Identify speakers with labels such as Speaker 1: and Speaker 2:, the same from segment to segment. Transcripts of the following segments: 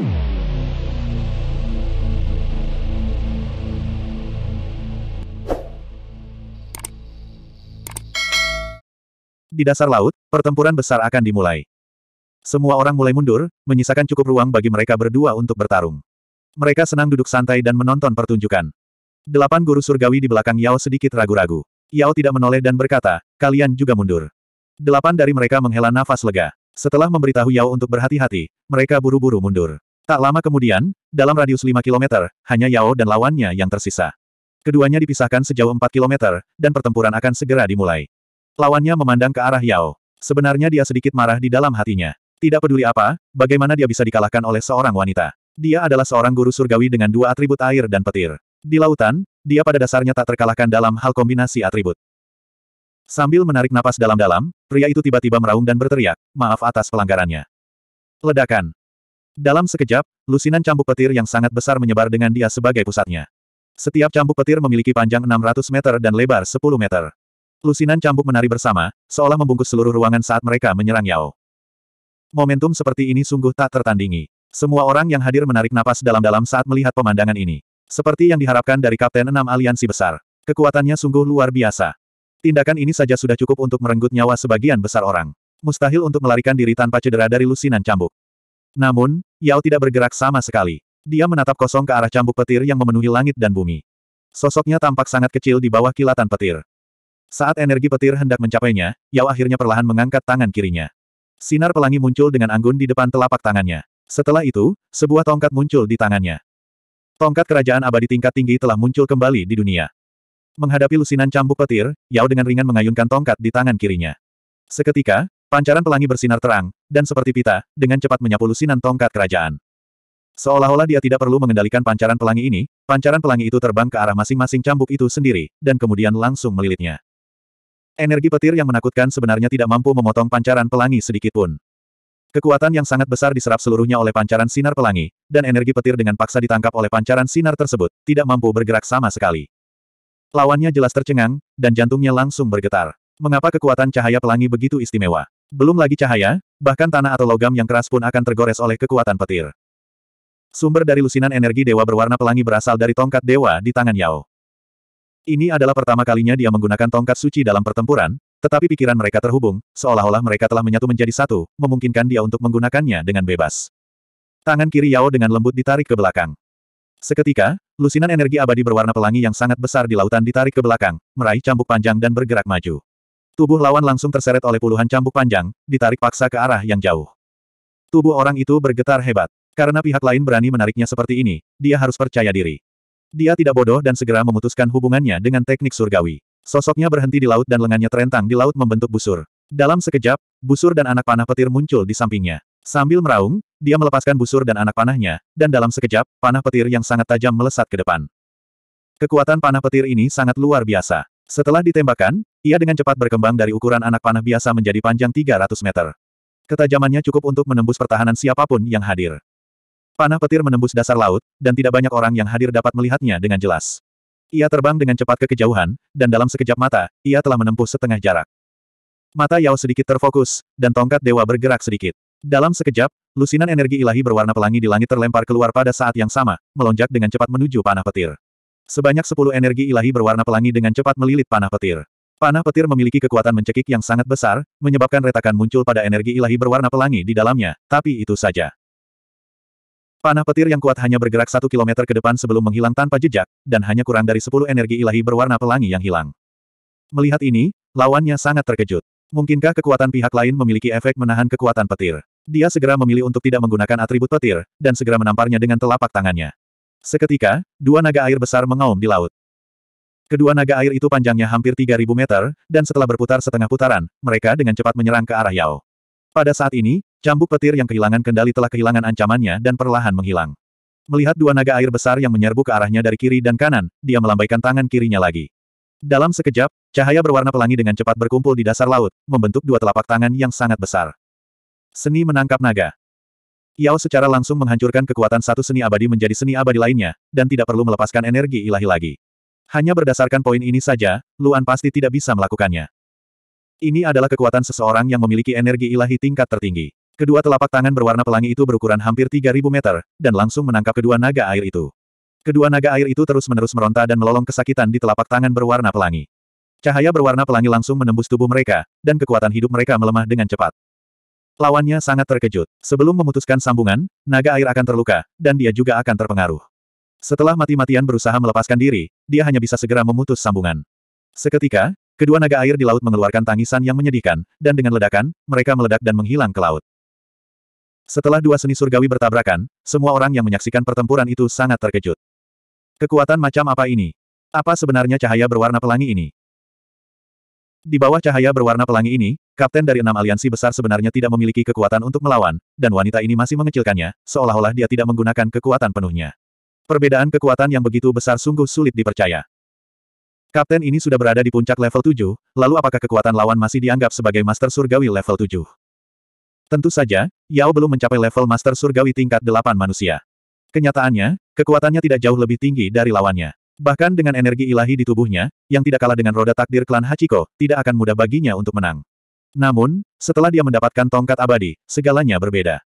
Speaker 1: Di dasar laut, pertempuran besar akan dimulai. Semua orang mulai mundur, menyisakan cukup ruang bagi mereka berdua untuk bertarung. Mereka senang duduk santai dan menonton pertunjukan. Delapan guru surgawi di belakang Yao sedikit ragu-ragu. Yao tidak menoleh dan berkata, kalian juga mundur. Delapan dari mereka menghela nafas lega. Setelah memberitahu Yao untuk berhati-hati, mereka buru-buru mundur. Tak lama kemudian, dalam radius 5 km, hanya Yao dan lawannya yang tersisa. Keduanya dipisahkan sejauh 4 km, dan pertempuran akan segera dimulai. Lawannya memandang ke arah Yao. Sebenarnya dia sedikit marah di dalam hatinya. Tidak peduli apa, bagaimana dia bisa dikalahkan oleh seorang wanita. Dia adalah seorang guru surgawi dengan dua atribut air dan petir. Di lautan, dia pada dasarnya tak terkalahkan dalam hal kombinasi atribut. Sambil menarik napas dalam-dalam, pria itu tiba-tiba meraung dan berteriak, maaf atas pelanggarannya. Ledakan. Dalam sekejap, lusinan cambuk petir yang sangat besar menyebar dengan dia sebagai pusatnya. Setiap cambuk petir memiliki panjang 600 meter dan lebar 10 meter. Lusinan cambuk menari bersama, seolah membungkus seluruh ruangan saat mereka menyerang Yao. Momentum seperti ini sungguh tak tertandingi. Semua orang yang hadir menarik napas dalam-dalam saat melihat pemandangan ini. Seperti yang diharapkan dari Kapten Enam Aliansi Besar. Kekuatannya sungguh luar biasa. Tindakan ini saja sudah cukup untuk merenggut nyawa sebagian besar orang. Mustahil untuk melarikan diri tanpa cedera dari lusinan cambuk. Namun, Yao tidak bergerak sama sekali. Dia menatap kosong ke arah cambuk petir yang memenuhi langit dan bumi. Sosoknya tampak sangat kecil di bawah kilatan petir. Saat energi petir hendak mencapainya, Yao akhirnya perlahan mengangkat tangan kirinya. Sinar pelangi muncul dengan anggun di depan telapak tangannya. Setelah itu, sebuah tongkat muncul di tangannya. Tongkat kerajaan abadi tingkat tinggi telah muncul kembali di dunia. Menghadapi lusinan cambuk petir, Yao dengan ringan mengayunkan tongkat di tangan kirinya. Seketika, Pancaran pelangi bersinar terang, dan seperti pita, dengan cepat menyapu lusinan tongkat kerajaan. Seolah-olah dia tidak perlu mengendalikan pancaran pelangi ini, pancaran pelangi itu terbang ke arah masing-masing cambuk itu sendiri, dan kemudian langsung melilitnya. Energi petir yang menakutkan sebenarnya tidak mampu memotong pancaran pelangi sedikit pun. Kekuatan yang sangat besar diserap seluruhnya oleh pancaran sinar pelangi, dan energi petir dengan paksa ditangkap oleh pancaran sinar tersebut, tidak mampu bergerak sama sekali. Lawannya jelas tercengang, dan jantungnya langsung bergetar. Mengapa kekuatan cahaya pelangi begitu istimewa? Belum lagi cahaya, bahkan tanah atau logam yang keras pun akan tergores oleh kekuatan petir. Sumber dari lusinan energi dewa berwarna pelangi berasal dari tongkat dewa di tangan Yao. Ini adalah pertama kalinya dia menggunakan tongkat suci dalam pertempuran, tetapi pikiran mereka terhubung, seolah-olah mereka telah menyatu menjadi satu, memungkinkan dia untuk menggunakannya dengan bebas. Tangan kiri Yao dengan lembut ditarik ke belakang. Seketika, lusinan energi abadi berwarna pelangi yang sangat besar di lautan ditarik ke belakang, meraih cambuk panjang dan bergerak maju. Tubuh lawan langsung terseret oleh puluhan cambuk panjang, ditarik paksa ke arah yang jauh. Tubuh orang itu bergetar hebat. Karena pihak lain berani menariknya seperti ini, dia harus percaya diri. Dia tidak bodoh dan segera memutuskan hubungannya dengan teknik surgawi. Sosoknya berhenti di laut dan lengannya terentang di laut membentuk busur. Dalam sekejap, busur dan anak panah petir muncul di sampingnya. Sambil meraung, dia melepaskan busur dan anak panahnya, dan dalam sekejap, panah petir yang sangat tajam melesat ke depan. Kekuatan panah petir ini sangat luar biasa. Setelah ditembakkan, ia dengan cepat berkembang dari ukuran anak panah biasa menjadi panjang 300 meter. Ketajamannya cukup untuk menembus pertahanan siapapun yang hadir. Panah petir menembus dasar laut, dan tidak banyak orang yang hadir dapat melihatnya dengan jelas. Ia terbang dengan cepat ke kejauhan, dan dalam sekejap mata, ia telah menempuh setengah jarak. Mata Yao sedikit terfokus, dan tongkat dewa bergerak sedikit. Dalam sekejap, lusinan energi ilahi berwarna pelangi di langit terlempar keluar pada saat yang sama, melonjak dengan cepat menuju panah petir. Sebanyak sepuluh energi ilahi berwarna pelangi dengan cepat melilit panah petir. Panah petir memiliki kekuatan mencekik yang sangat besar, menyebabkan retakan muncul pada energi ilahi berwarna pelangi di dalamnya, tapi itu saja. Panah petir yang kuat hanya bergerak satu kilometer ke depan sebelum menghilang tanpa jejak, dan hanya kurang dari sepuluh energi ilahi berwarna pelangi yang hilang. Melihat ini, lawannya sangat terkejut. Mungkinkah kekuatan pihak lain memiliki efek menahan kekuatan petir? Dia segera memilih untuk tidak menggunakan atribut petir, dan segera menamparnya dengan telapak tangannya. Seketika, dua naga air besar mengaum di laut. Kedua naga air itu panjangnya hampir 3.000 meter, dan setelah berputar setengah putaran, mereka dengan cepat menyerang ke arah Yao. Pada saat ini, cambuk petir yang kehilangan kendali telah kehilangan ancamannya dan perlahan menghilang. Melihat dua naga air besar yang menyerbu ke arahnya dari kiri dan kanan, dia melambaikan tangan kirinya lagi. Dalam sekejap, cahaya berwarna pelangi dengan cepat berkumpul di dasar laut, membentuk dua telapak tangan yang sangat besar. Seni menangkap naga. Yao secara langsung menghancurkan kekuatan satu seni abadi menjadi seni abadi lainnya, dan tidak perlu melepaskan energi ilahi lagi. Hanya berdasarkan poin ini saja, Luan pasti tidak bisa melakukannya. Ini adalah kekuatan seseorang yang memiliki energi ilahi tingkat tertinggi. Kedua telapak tangan berwarna pelangi itu berukuran hampir 3000 meter, dan langsung menangkap kedua naga air itu. Kedua naga air itu terus-menerus meronta dan melolong kesakitan di telapak tangan berwarna pelangi. Cahaya berwarna pelangi langsung menembus tubuh mereka, dan kekuatan hidup mereka melemah dengan cepat. Lawannya sangat terkejut. Sebelum memutuskan sambungan, naga air akan terluka, dan dia juga akan terpengaruh. Setelah mati-matian berusaha melepaskan diri, dia hanya bisa segera memutus sambungan. Seketika, kedua naga air di laut mengeluarkan tangisan yang menyedihkan, dan dengan ledakan, mereka meledak dan menghilang ke laut. Setelah dua seni surgawi bertabrakan, semua orang yang menyaksikan pertempuran itu sangat terkejut. Kekuatan macam apa ini? Apa sebenarnya cahaya berwarna pelangi ini? Di bawah cahaya berwarna pelangi ini, kapten dari enam aliansi besar sebenarnya tidak memiliki kekuatan untuk melawan, dan wanita ini masih mengecilkannya, seolah-olah dia tidak menggunakan kekuatan penuhnya. Perbedaan kekuatan yang begitu besar sungguh sulit dipercaya. Kapten ini sudah berada di puncak level 7, lalu apakah kekuatan lawan masih dianggap sebagai Master Surgawi level 7? Tentu saja, Yao belum mencapai level Master Surgawi tingkat 8 manusia. Kenyataannya, kekuatannya tidak jauh lebih tinggi dari lawannya. Bahkan dengan energi ilahi di tubuhnya, yang tidak kalah dengan roda takdir klan Hachiko, tidak akan mudah baginya untuk menang. Namun, setelah dia mendapatkan tongkat abadi, segalanya berbeda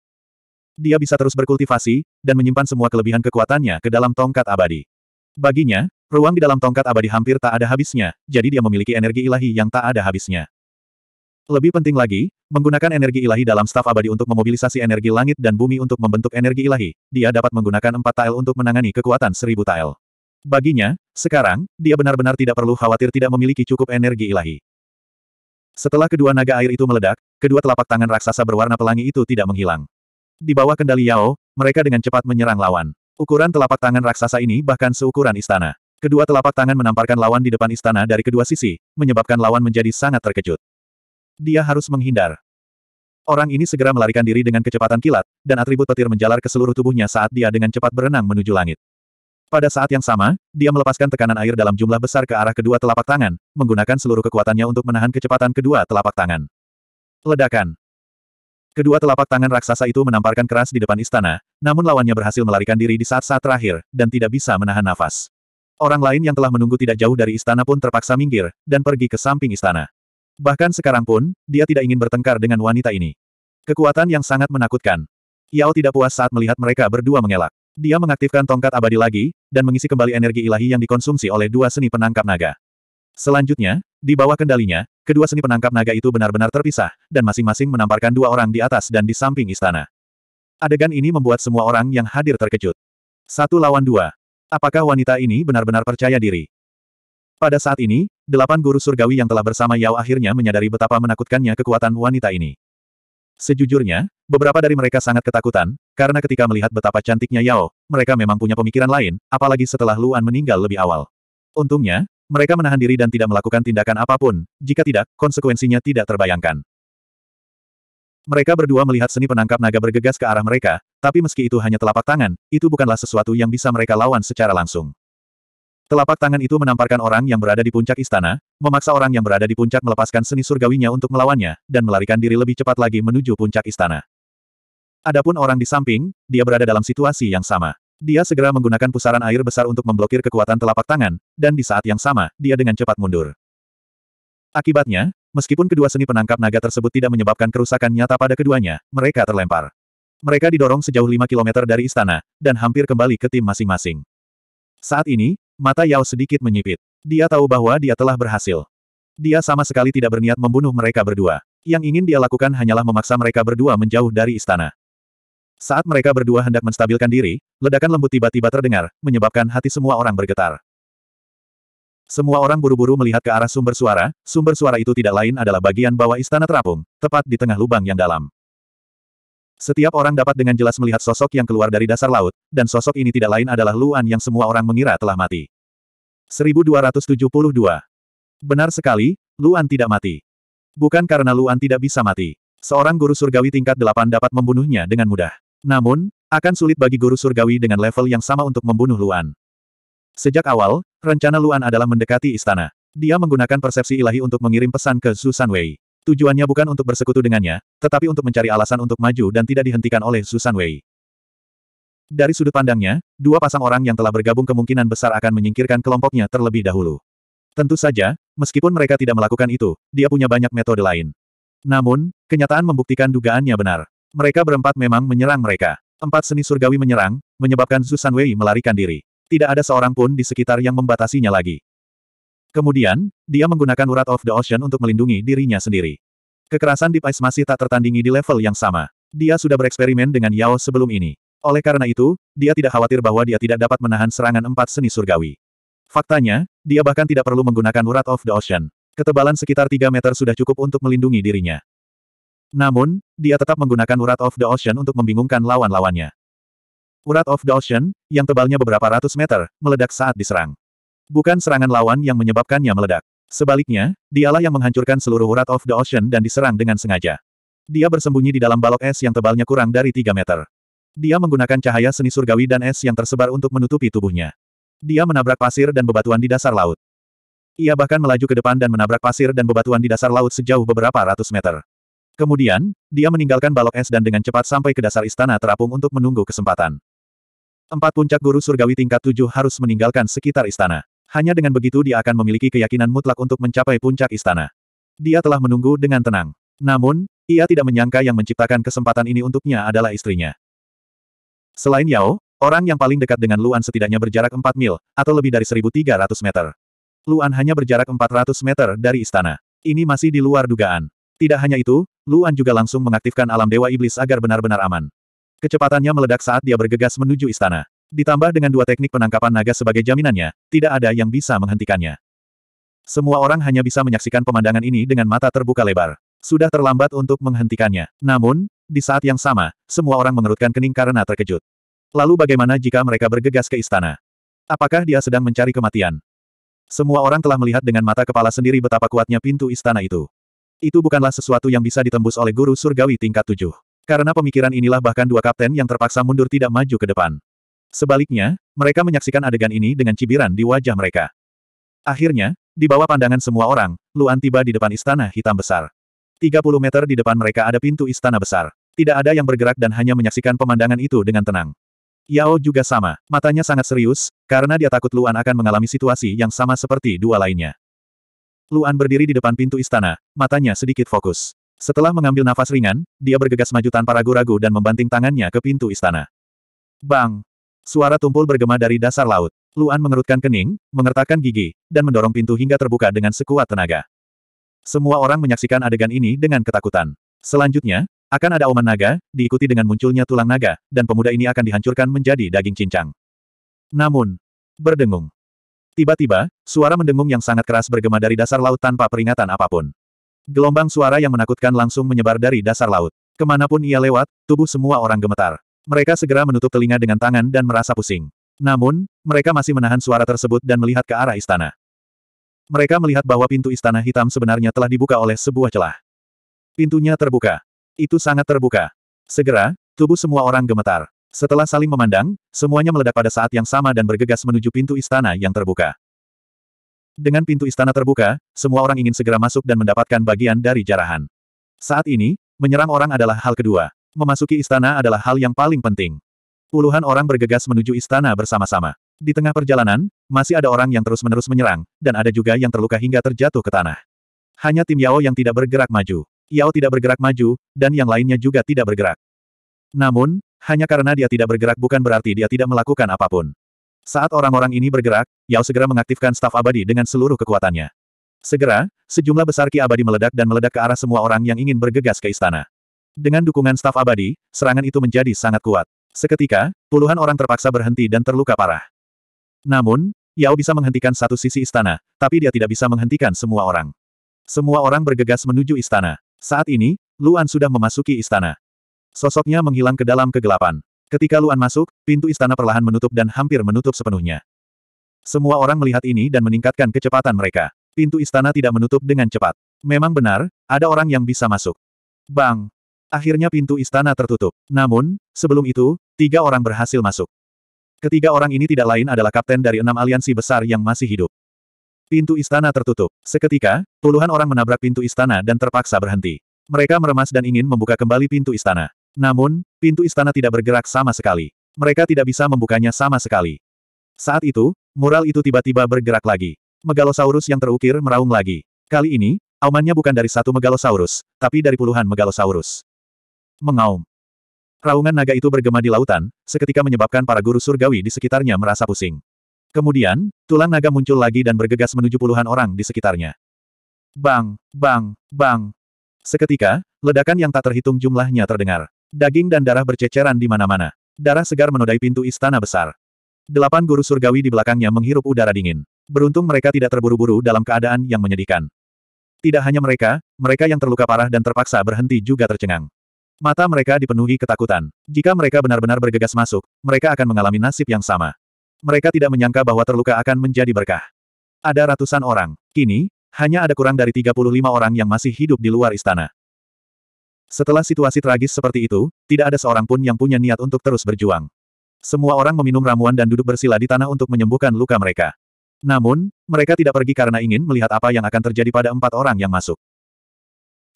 Speaker 1: dia bisa terus berkultivasi, dan menyimpan semua kelebihan kekuatannya ke dalam tongkat abadi. Baginya, ruang di dalam tongkat abadi hampir tak ada habisnya, jadi dia memiliki energi ilahi yang tak ada habisnya. Lebih penting lagi, menggunakan energi ilahi dalam staf abadi untuk memobilisasi energi langit dan bumi untuk membentuk energi ilahi, dia dapat menggunakan empat tael untuk menangani kekuatan seribu tael. Baginya, sekarang, dia benar-benar tidak perlu khawatir tidak memiliki cukup energi ilahi. Setelah kedua naga air itu meledak, kedua telapak tangan raksasa berwarna pelangi itu tidak menghilang. Di bawah kendali Yao, mereka dengan cepat menyerang lawan. Ukuran telapak tangan raksasa ini bahkan seukuran istana. Kedua telapak tangan menamparkan lawan di depan istana dari kedua sisi, menyebabkan lawan menjadi sangat terkejut. Dia harus menghindar. Orang ini segera melarikan diri dengan kecepatan kilat, dan atribut petir menjalar ke seluruh tubuhnya saat dia dengan cepat berenang menuju langit. Pada saat yang sama, dia melepaskan tekanan air dalam jumlah besar ke arah kedua telapak tangan, menggunakan seluruh kekuatannya untuk menahan kecepatan kedua telapak tangan. Ledakan. Kedua telapak tangan raksasa itu menamparkan keras di depan istana, namun lawannya berhasil melarikan diri di saat-saat terakhir, dan tidak bisa menahan nafas. Orang lain yang telah menunggu tidak jauh dari istana pun terpaksa minggir, dan pergi ke samping istana. Bahkan sekarang pun, dia tidak ingin bertengkar dengan wanita ini. Kekuatan yang sangat menakutkan. Yao tidak puas saat melihat mereka berdua mengelak. Dia mengaktifkan tongkat abadi lagi, dan mengisi kembali energi ilahi yang dikonsumsi oleh dua seni penangkap naga. Selanjutnya, di bawah kendalinya, kedua seni penangkap naga itu benar-benar terpisah, dan masing-masing menamparkan dua orang di atas dan di samping istana. Adegan ini membuat semua orang yang hadir terkejut. Satu lawan dua. Apakah wanita ini benar-benar percaya diri? Pada saat ini, delapan guru surgawi yang telah bersama Yao akhirnya menyadari betapa menakutkannya kekuatan wanita ini. Sejujurnya, beberapa dari mereka sangat ketakutan, karena ketika melihat betapa cantiknya Yao, mereka memang punya pemikiran lain, apalagi setelah Luan meninggal lebih awal. Untungnya, mereka menahan diri dan tidak melakukan tindakan apapun, jika tidak, konsekuensinya tidak terbayangkan. Mereka berdua melihat seni penangkap naga bergegas ke arah mereka, tapi meski itu hanya telapak tangan, itu bukanlah sesuatu yang bisa mereka lawan secara langsung. Telapak tangan itu menamparkan orang yang berada di puncak istana, memaksa orang yang berada di puncak melepaskan seni surgawinya untuk melawannya, dan melarikan diri lebih cepat lagi menuju puncak istana. Adapun orang di samping, dia berada dalam situasi yang sama. Dia segera menggunakan pusaran air besar untuk memblokir kekuatan telapak tangan, dan di saat yang sama, dia dengan cepat mundur. Akibatnya, meskipun kedua seni penangkap naga tersebut tidak menyebabkan kerusakan nyata pada keduanya, mereka terlempar. Mereka didorong sejauh 5 km dari istana, dan hampir kembali ke tim masing-masing. Saat ini, mata Yao sedikit menyipit. Dia tahu bahwa dia telah berhasil. Dia sama sekali tidak berniat membunuh mereka berdua. Yang ingin dia lakukan hanyalah memaksa mereka berdua menjauh dari istana. Saat mereka berdua hendak menstabilkan diri, ledakan lembut tiba-tiba terdengar, menyebabkan hati semua orang bergetar. Semua orang buru-buru melihat ke arah sumber suara, sumber suara itu tidak lain adalah bagian bawah istana terapung, tepat di tengah lubang yang dalam. Setiap orang dapat dengan jelas melihat sosok yang keluar dari dasar laut, dan sosok ini tidak lain adalah Luan yang semua orang mengira telah mati. 1272. Benar sekali, Luan tidak mati. Bukan karena Luan tidak bisa mati. Seorang guru surgawi tingkat delapan dapat membunuhnya dengan mudah. Namun, akan sulit bagi guru surgawi dengan level yang sama untuk membunuh Luan. Sejak awal, rencana Luan adalah mendekati istana. Dia menggunakan persepsi ilahi untuk mengirim pesan ke Zhu Wei. Tujuannya bukan untuk bersekutu dengannya, tetapi untuk mencari alasan untuk maju dan tidak dihentikan oleh Zhu Wei. Dari sudut pandangnya, dua pasang orang yang telah bergabung kemungkinan besar akan menyingkirkan kelompoknya terlebih dahulu. Tentu saja, meskipun mereka tidak melakukan itu, dia punya banyak metode lain. Namun, kenyataan membuktikan dugaannya benar. Mereka berempat memang menyerang mereka. Empat seni surgawi menyerang, menyebabkan Zhu Wei melarikan diri. Tidak ada seorang pun di sekitar yang membatasinya lagi. Kemudian, dia menggunakan urat of the ocean untuk melindungi dirinya sendiri. Kekerasan di Ice masih tak tertandingi di level yang sama. Dia sudah bereksperimen dengan Yao sebelum ini. Oleh karena itu, dia tidak khawatir bahwa dia tidak dapat menahan serangan empat seni surgawi. Faktanya, dia bahkan tidak perlu menggunakan urat of the ocean. Ketebalan sekitar 3 meter sudah cukup untuk melindungi dirinya. Namun, dia tetap menggunakan urat of the ocean untuk membingungkan lawan-lawannya. Urat of the ocean, yang tebalnya beberapa ratus meter, meledak saat diserang. Bukan serangan lawan yang menyebabkannya meledak. Sebaliknya, dialah yang menghancurkan seluruh urat of the ocean dan diserang dengan sengaja. Dia bersembunyi di dalam balok es yang tebalnya kurang dari 3 meter. Dia menggunakan cahaya seni surgawi dan es yang tersebar untuk menutupi tubuhnya. Dia menabrak pasir dan bebatuan di dasar laut. Ia bahkan melaju ke depan dan menabrak pasir dan bebatuan di dasar laut sejauh beberapa ratus meter. Kemudian, dia meninggalkan balok es dan dengan cepat sampai ke dasar istana terapung untuk menunggu kesempatan. Empat puncak guru surgawi tingkat tujuh harus meninggalkan sekitar istana. Hanya dengan begitu dia akan memiliki keyakinan mutlak untuk mencapai puncak istana. Dia telah menunggu dengan tenang. Namun, ia tidak menyangka yang menciptakan kesempatan ini untuknya adalah istrinya. Selain Yao, orang yang paling dekat dengan Luan setidaknya berjarak 4 mil, atau lebih dari 1.300 meter. Luan hanya berjarak 400 meter dari istana. Ini masih di luar dugaan. Tidak hanya itu, Luan juga langsung mengaktifkan alam dewa iblis agar benar-benar aman. Kecepatannya meledak saat dia bergegas menuju istana. Ditambah dengan dua teknik penangkapan naga sebagai jaminannya, tidak ada yang bisa menghentikannya. Semua orang hanya bisa menyaksikan pemandangan ini dengan mata terbuka lebar. Sudah terlambat untuk menghentikannya. Namun, di saat yang sama, semua orang mengerutkan kening karena terkejut. Lalu bagaimana jika mereka bergegas ke istana? Apakah dia sedang mencari kematian? Semua orang telah melihat dengan mata kepala sendiri betapa kuatnya pintu istana itu. Itu bukanlah sesuatu yang bisa ditembus oleh guru surgawi tingkat tujuh. Karena pemikiran inilah bahkan dua kapten yang terpaksa mundur tidak maju ke depan. Sebaliknya, mereka menyaksikan adegan ini dengan cibiran di wajah mereka. Akhirnya, di bawah pandangan semua orang, Luan tiba di depan istana hitam besar. 30 meter di depan mereka ada pintu istana besar. Tidak ada yang bergerak dan hanya menyaksikan pemandangan itu dengan tenang. Yao juga sama, matanya sangat serius, karena dia takut Luan akan mengalami situasi yang sama seperti dua lainnya. Luan berdiri di depan pintu istana, matanya sedikit fokus. Setelah mengambil nafas ringan, dia bergegas maju tanpa ragu-ragu dan membanting tangannya ke pintu istana. Bang! Suara tumpul bergema dari dasar laut. Luan mengerutkan kening, mengertakkan gigi, dan mendorong pintu hingga terbuka dengan sekuat tenaga. Semua orang menyaksikan adegan ini dengan ketakutan. Selanjutnya, akan ada oman naga, diikuti dengan munculnya tulang naga, dan pemuda ini akan dihancurkan menjadi daging cincang. Namun, berdengung, Tiba-tiba, suara mendengung yang sangat keras bergema dari dasar laut tanpa peringatan apapun. Gelombang suara yang menakutkan langsung menyebar dari dasar laut. Kemanapun ia lewat, tubuh semua orang gemetar. Mereka segera menutup telinga dengan tangan dan merasa pusing. Namun, mereka masih menahan suara tersebut dan melihat ke arah istana. Mereka melihat bahwa pintu istana hitam sebenarnya telah dibuka oleh sebuah celah. Pintunya terbuka. Itu sangat terbuka. Segera, tubuh semua orang gemetar. Setelah saling memandang, semuanya meledak pada saat yang sama dan bergegas menuju pintu istana yang terbuka. Dengan pintu istana terbuka, semua orang ingin segera masuk dan mendapatkan bagian dari jarahan. Saat ini, menyerang orang adalah hal kedua. Memasuki istana adalah hal yang paling penting. Puluhan orang bergegas menuju istana bersama-sama. Di tengah perjalanan, masih ada orang yang terus-menerus menyerang, dan ada juga yang terluka hingga terjatuh ke tanah. Hanya tim Yao yang tidak bergerak maju. Yao tidak bergerak maju, dan yang lainnya juga tidak bergerak. Namun, hanya karena dia tidak bergerak bukan berarti dia tidak melakukan apapun. Saat orang-orang ini bergerak, Yao segera mengaktifkan staf abadi dengan seluruh kekuatannya. Segera, sejumlah besar ki abadi meledak dan meledak ke arah semua orang yang ingin bergegas ke istana. Dengan dukungan staf abadi, serangan itu menjadi sangat kuat. Seketika, puluhan orang terpaksa berhenti dan terluka parah. Namun, Yao bisa menghentikan satu sisi istana, tapi dia tidak bisa menghentikan semua orang. Semua orang bergegas menuju istana. Saat ini, Luan sudah memasuki istana. Sosoknya menghilang ke dalam kegelapan. Ketika Luan masuk, pintu istana perlahan menutup dan hampir menutup sepenuhnya. Semua orang melihat ini dan meningkatkan kecepatan mereka. Pintu istana tidak menutup dengan cepat. Memang benar, ada orang yang bisa masuk. Bang! Akhirnya pintu istana tertutup. Namun, sebelum itu, tiga orang berhasil masuk. Ketiga orang ini tidak lain adalah kapten dari enam aliansi besar yang masih hidup. Pintu istana tertutup. Seketika, puluhan orang menabrak pintu istana dan terpaksa berhenti. Mereka meremas dan ingin membuka kembali pintu istana. Namun, pintu istana tidak bergerak sama sekali. Mereka tidak bisa membukanya sama sekali. Saat itu, mural itu tiba-tiba bergerak lagi. Megalosaurus yang terukir meraung lagi. Kali ini, aumannya bukan dari satu megalosaurus, tapi dari puluhan megalosaurus. Mengaum. Raungan naga itu bergema di lautan, seketika menyebabkan para guru surgawi di sekitarnya merasa pusing. Kemudian, tulang naga muncul lagi dan bergegas menuju puluhan orang di sekitarnya. Bang, bang, bang. Seketika, ledakan yang tak terhitung jumlahnya terdengar. Daging dan darah berceceran di mana-mana. Darah segar menodai pintu istana besar. Delapan guru surgawi di belakangnya menghirup udara dingin. Beruntung mereka tidak terburu-buru dalam keadaan yang menyedihkan. Tidak hanya mereka, mereka yang terluka parah dan terpaksa berhenti juga tercengang. Mata mereka dipenuhi ketakutan. Jika mereka benar-benar bergegas masuk, mereka akan mengalami nasib yang sama. Mereka tidak menyangka bahwa terluka akan menjadi berkah. Ada ratusan orang. Kini, hanya ada kurang dari 35 orang yang masih hidup di luar istana. Setelah situasi tragis seperti itu, tidak ada seorang pun yang punya niat untuk terus berjuang. Semua orang meminum ramuan dan duduk bersila di tanah untuk menyembuhkan luka mereka. Namun, mereka tidak pergi karena ingin melihat apa yang akan terjadi pada empat orang yang masuk.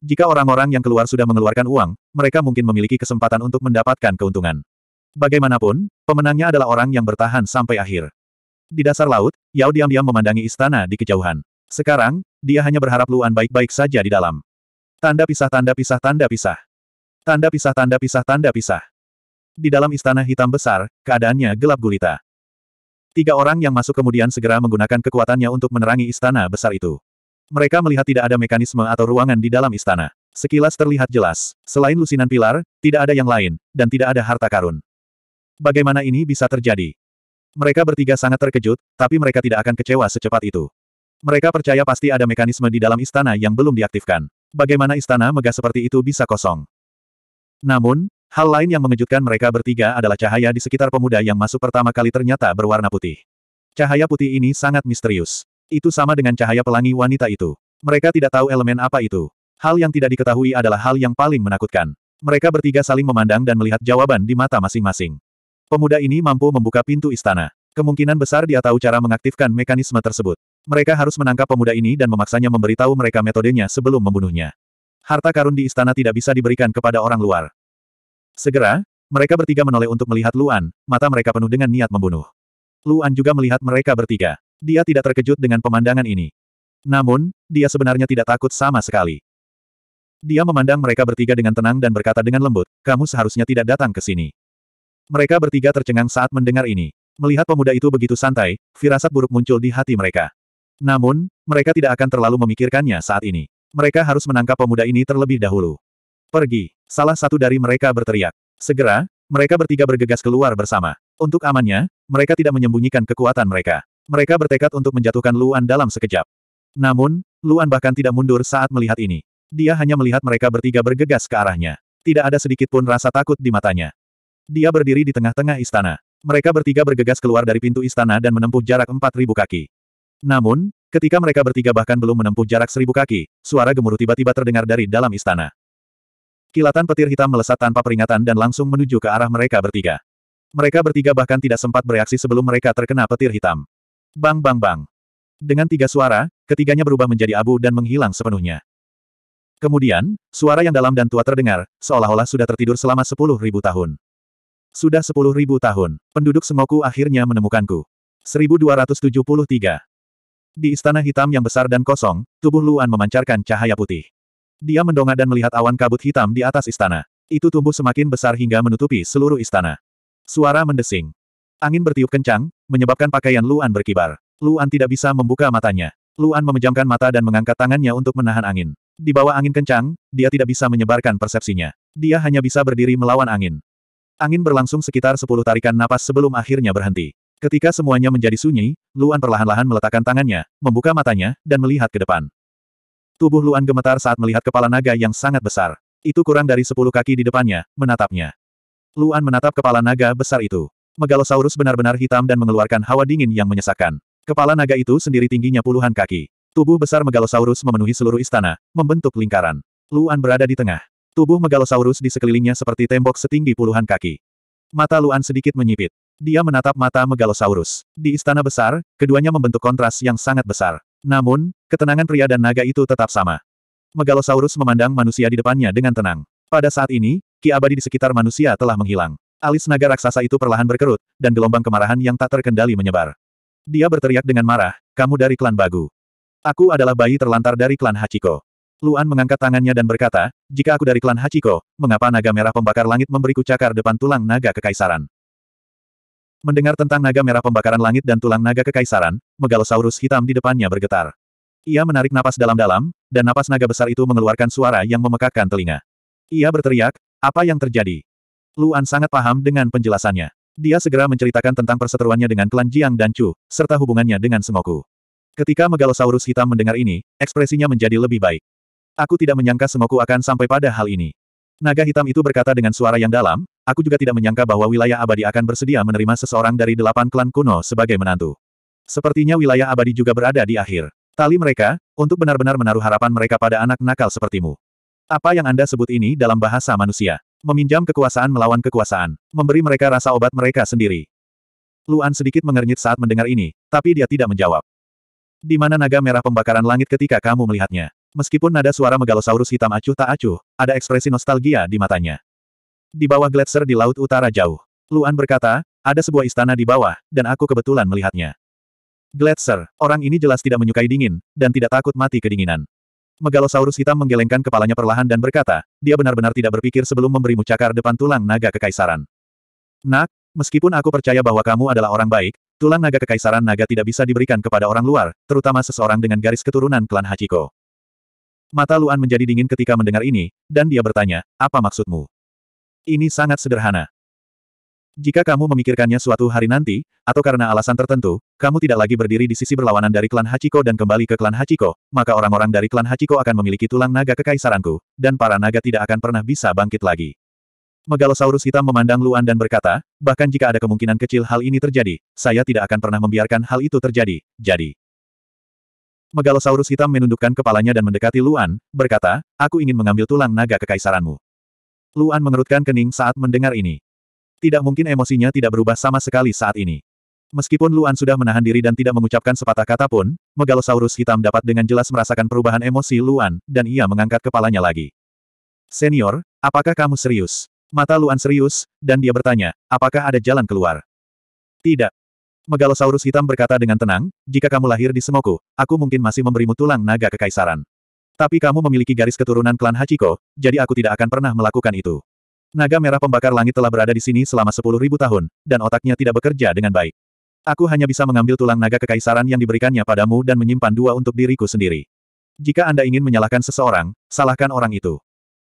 Speaker 1: Jika orang-orang yang keluar sudah mengeluarkan uang, mereka mungkin memiliki kesempatan untuk mendapatkan keuntungan. Bagaimanapun, pemenangnya adalah orang yang bertahan sampai akhir. Di dasar laut, Yao diam-diam memandangi istana di kejauhan. Sekarang, dia hanya berharap Luan baik-baik saja di dalam. Tanda pisah tanda pisah tanda pisah. Tanda pisah tanda pisah tanda pisah. Di dalam istana hitam besar, keadaannya gelap gulita. Tiga orang yang masuk kemudian segera menggunakan kekuatannya untuk menerangi istana besar itu. Mereka melihat tidak ada mekanisme atau ruangan di dalam istana. Sekilas terlihat jelas, selain lusinan pilar, tidak ada yang lain, dan tidak ada harta karun. Bagaimana ini bisa terjadi? Mereka bertiga sangat terkejut, tapi mereka tidak akan kecewa secepat itu. Mereka percaya pasti ada mekanisme di dalam istana yang belum diaktifkan bagaimana istana megah seperti itu bisa kosong. Namun, hal lain yang mengejutkan mereka bertiga adalah cahaya di sekitar pemuda yang masuk pertama kali ternyata berwarna putih. Cahaya putih ini sangat misterius. Itu sama dengan cahaya pelangi wanita itu. Mereka tidak tahu elemen apa itu. Hal yang tidak diketahui adalah hal yang paling menakutkan. Mereka bertiga saling memandang dan melihat jawaban di mata masing-masing. Pemuda ini mampu membuka pintu istana. Kemungkinan besar dia tahu cara mengaktifkan mekanisme tersebut. Mereka harus menangkap pemuda ini dan memaksanya memberitahu mereka metodenya sebelum membunuhnya. Harta karun di istana tidak bisa diberikan kepada orang luar. Segera, mereka bertiga menoleh untuk melihat Luan, mata mereka penuh dengan niat membunuh. Luan juga melihat mereka bertiga. Dia tidak terkejut dengan pemandangan ini. Namun, dia sebenarnya tidak takut sama sekali. Dia memandang mereka bertiga dengan tenang dan berkata dengan lembut, kamu seharusnya tidak datang ke sini. Mereka bertiga tercengang saat mendengar ini. Melihat pemuda itu begitu santai, firasat buruk muncul di hati mereka. Namun, mereka tidak akan terlalu memikirkannya saat ini. Mereka harus menangkap pemuda ini terlebih dahulu. Pergi. Salah satu dari mereka berteriak. Segera, mereka bertiga bergegas keluar bersama. Untuk amannya, mereka tidak menyembunyikan kekuatan mereka. Mereka bertekad untuk menjatuhkan Luan dalam sekejap. Namun, Luan bahkan tidak mundur saat melihat ini. Dia hanya melihat mereka bertiga bergegas ke arahnya. Tidak ada sedikit pun rasa takut di matanya. Dia berdiri di tengah-tengah istana. Mereka bertiga bergegas keluar dari pintu istana dan menempuh jarak 4.000 kaki. Namun, ketika mereka bertiga bahkan belum menempuh jarak seribu kaki, suara gemuruh tiba-tiba terdengar dari dalam istana. Kilatan petir hitam melesat tanpa peringatan dan langsung menuju ke arah mereka bertiga. Mereka bertiga bahkan tidak sempat bereaksi sebelum mereka terkena petir hitam. Bang bang bang. Dengan tiga suara, ketiganya berubah menjadi abu dan menghilang sepenuhnya. Kemudian, suara yang dalam dan tua terdengar, seolah-olah sudah tertidur selama sepuluh ribu tahun. Sudah sepuluh ribu tahun, penduduk Semoku akhirnya menemukanku. 1273. Di istana hitam yang besar dan kosong, tubuh Luan memancarkan cahaya putih. Dia mendongak dan melihat awan kabut hitam di atas istana. Itu tumbuh semakin besar hingga menutupi seluruh istana. Suara mendesing. Angin bertiup kencang, menyebabkan pakaian Luan berkibar. Luan tidak bisa membuka matanya. Luan memejamkan mata dan mengangkat tangannya untuk menahan angin. Di bawah angin kencang, dia tidak bisa menyebarkan persepsinya. Dia hanya bisa berdiri melawan angin. Angin berlangsung sekitar sepuluh tarikan napas sebelum akhirnya berhenti. Ketika semuanya menjadi sunyi, Luan perlahan-lahan meletakkan tangannya, membuka matanya, dan melihat ke depan. Tubuh Luan gemetar saat melihat kepala naga yang sangat besar. Itu kurang dari sepuluh kaki di depannya, menatapnya. Luan menatap kepala naga besar itu. Megalosaurus benar-benar hitam dan mengeluarkan hawa dingin yang menyesakkan. Kepala naga itu sendiri tingginya puluhan kaki. Tubuh besar Megalosaurus memenuhi seluruh istana, membentuk lingkaran. Luan berada di tengah. Tubuh Megalosaurus di sekelilingnya seperti tembok setinggi puluhan kaki. Mata Luan sedikit menyipit. Dia menatap mata Megalosaurus. Di istana besar, keduanya membentuk kontras yang sangat besar. Namun, ketenangan pria dan naga itu tetap sama. Megalosaurus memandang manusia di depannya dengan tenang. Pada saat ini, ki abadi di sekitar manusia telah menghilang. Alis naga raksasa itu perlahan berkerut, dan gelombang kemarahan yang tak terkendali menyebar. Dia berteriak dengan marah, kamu dari klan Bagu. Aku adalah bayi terlantar dari klan Hachiko. Luan mengangkat tangannya dan berkata, jika aku dari klan Hachiko, mengapa naga merah pembakar langit memberiku cakar depan tulang naga kekaisaran? Mendengar tentang naga merah pembakaran langit dan tulang naga kekaisaran, megalosaurus hitam di depannya bergetar. Ia menarik napas dalam-dalam, dan napas naga besar itu mengeluarkan suara yang memekakkan telinga. Ia berteriak, apa yang terjadi? Luan sangat paham dengan penjelasannya. Dia segera menceritakan tentang perseteruannya dengan klan Jiang dan Chu, serta hubungannya dengan Semoku. Ketika Megalosaurus hitam mendengar ini, ekspresinya menjadi lebih baik. Aku tidak menyangka Semoku akan sampai pada hal ini. Naga hitam itu berkata dengan suara yang dalam, Aku juga tidak menyangka bahwa wilayah abadi akan bersedia menerima seseorang dari delapan klan kuno sebagai menantu. Sepertinya wilayah abadi juga berada di akhir. Tali mereka, untuk benar-benar menaruh harapan mereka pada anak nakal sepertimu. Apa yang Anda sebut ini dalam bahasa manusia? Meminjam kekuasaan melawan kekuasaan. Memberi mereka rasa obat mereka sendiri. Luan sedikit mengernyit saat mendengar ini, tapi dia tidak menjawab. Di mana naga merah pembakaran langit ketika kamu melihatnya? Meskipun nada suara megalosaurus hitam acuh tak acuh, ada ekspresi nostalgia di matanya. Di bawah gletser di laut utara jauh. Luan berkata, ada sebuah istana di bawah, dan aku kebetulan melihatnya. Gletser, orang ini jelas tidak menyukai dingin, dan tidak takut mati kedinginan. Megalosaurus hitam menggelengkan kepalanya perlahan dan berkata, dia benar-benar tidak berpikir sebelum memberimu cakar depan tulang naga kekaisaran. Nak, meskipun aku percaya bahwa kamu adalah orang baik, tulang naga kekaisaran naga tidak bisa diberikan kepada orang luar, terutama seseorang dengan garis keturunan klan Hachiko. Mata Luan menjadi dingin ketika mendengar ini, dan dia bertanya, apa maksudmu? Ini sangat sederhana. Jika kamu memikirkannya suatu hari nanti, atau karena alasan tertentu, kamu tidak lagi berdiri di sisi berlawanan dari klan Hachiko dan kembali ke klan Hachiko, maka orang-orang dari klan Hachiko akan memiliki tulang naga kekaisaranku, dan para naga tidak akan pernah bisa bangkit lagi. Megalosaurus hitam memandang Luan dan berkata, bahkan jika ada kemungkinan kecil hal ini terjadi, saya tidak akan pernah membiarkan hal itu terjadi, jadi. Megalosaurus hitam menundukkan kepalanya dan mendekati Luan, berkata, aku ingin mengambil tulang naga kekaisaranmu. Luan mengerutkan kening saat mendengar ini. Tidak mungkin emosinya tidak berubah sama sekali saat ini. Meskipun Luan sudah menahan diri dan tidak mengucapkan sepatah kata pun, Megalosaurus hitam dapat dengan jelas merasakan perubahan emosi Luan, dan ia mengangkat kepalanya lagi. Senior, apakah kamu serius? Mata Luan serius, dan dia bertanya, apakah ada jalan keluar? Tidak. Megalosaurus hitam berkata dengan tenang, jika kamu lahir di Semoku, aku mungkin masih memberimu tulang naga kekaisaran. Tapi kamu memiliki garis keturunan klan Hachiko, jadi aku tidak akan pernah melakukan itu. Naga merah pembakar langit telah berada di sini selama sepuluh ribu tahun, dan otaknya tidak bekerja dengan baik. Aku hanya bisa mengambil tulang naga kekaisaran yang diberikannya padamu dan menyimpan dua untuk diriku sendiri. Jika Anda ingin menyalahkan seseorang, salahkan orang itu.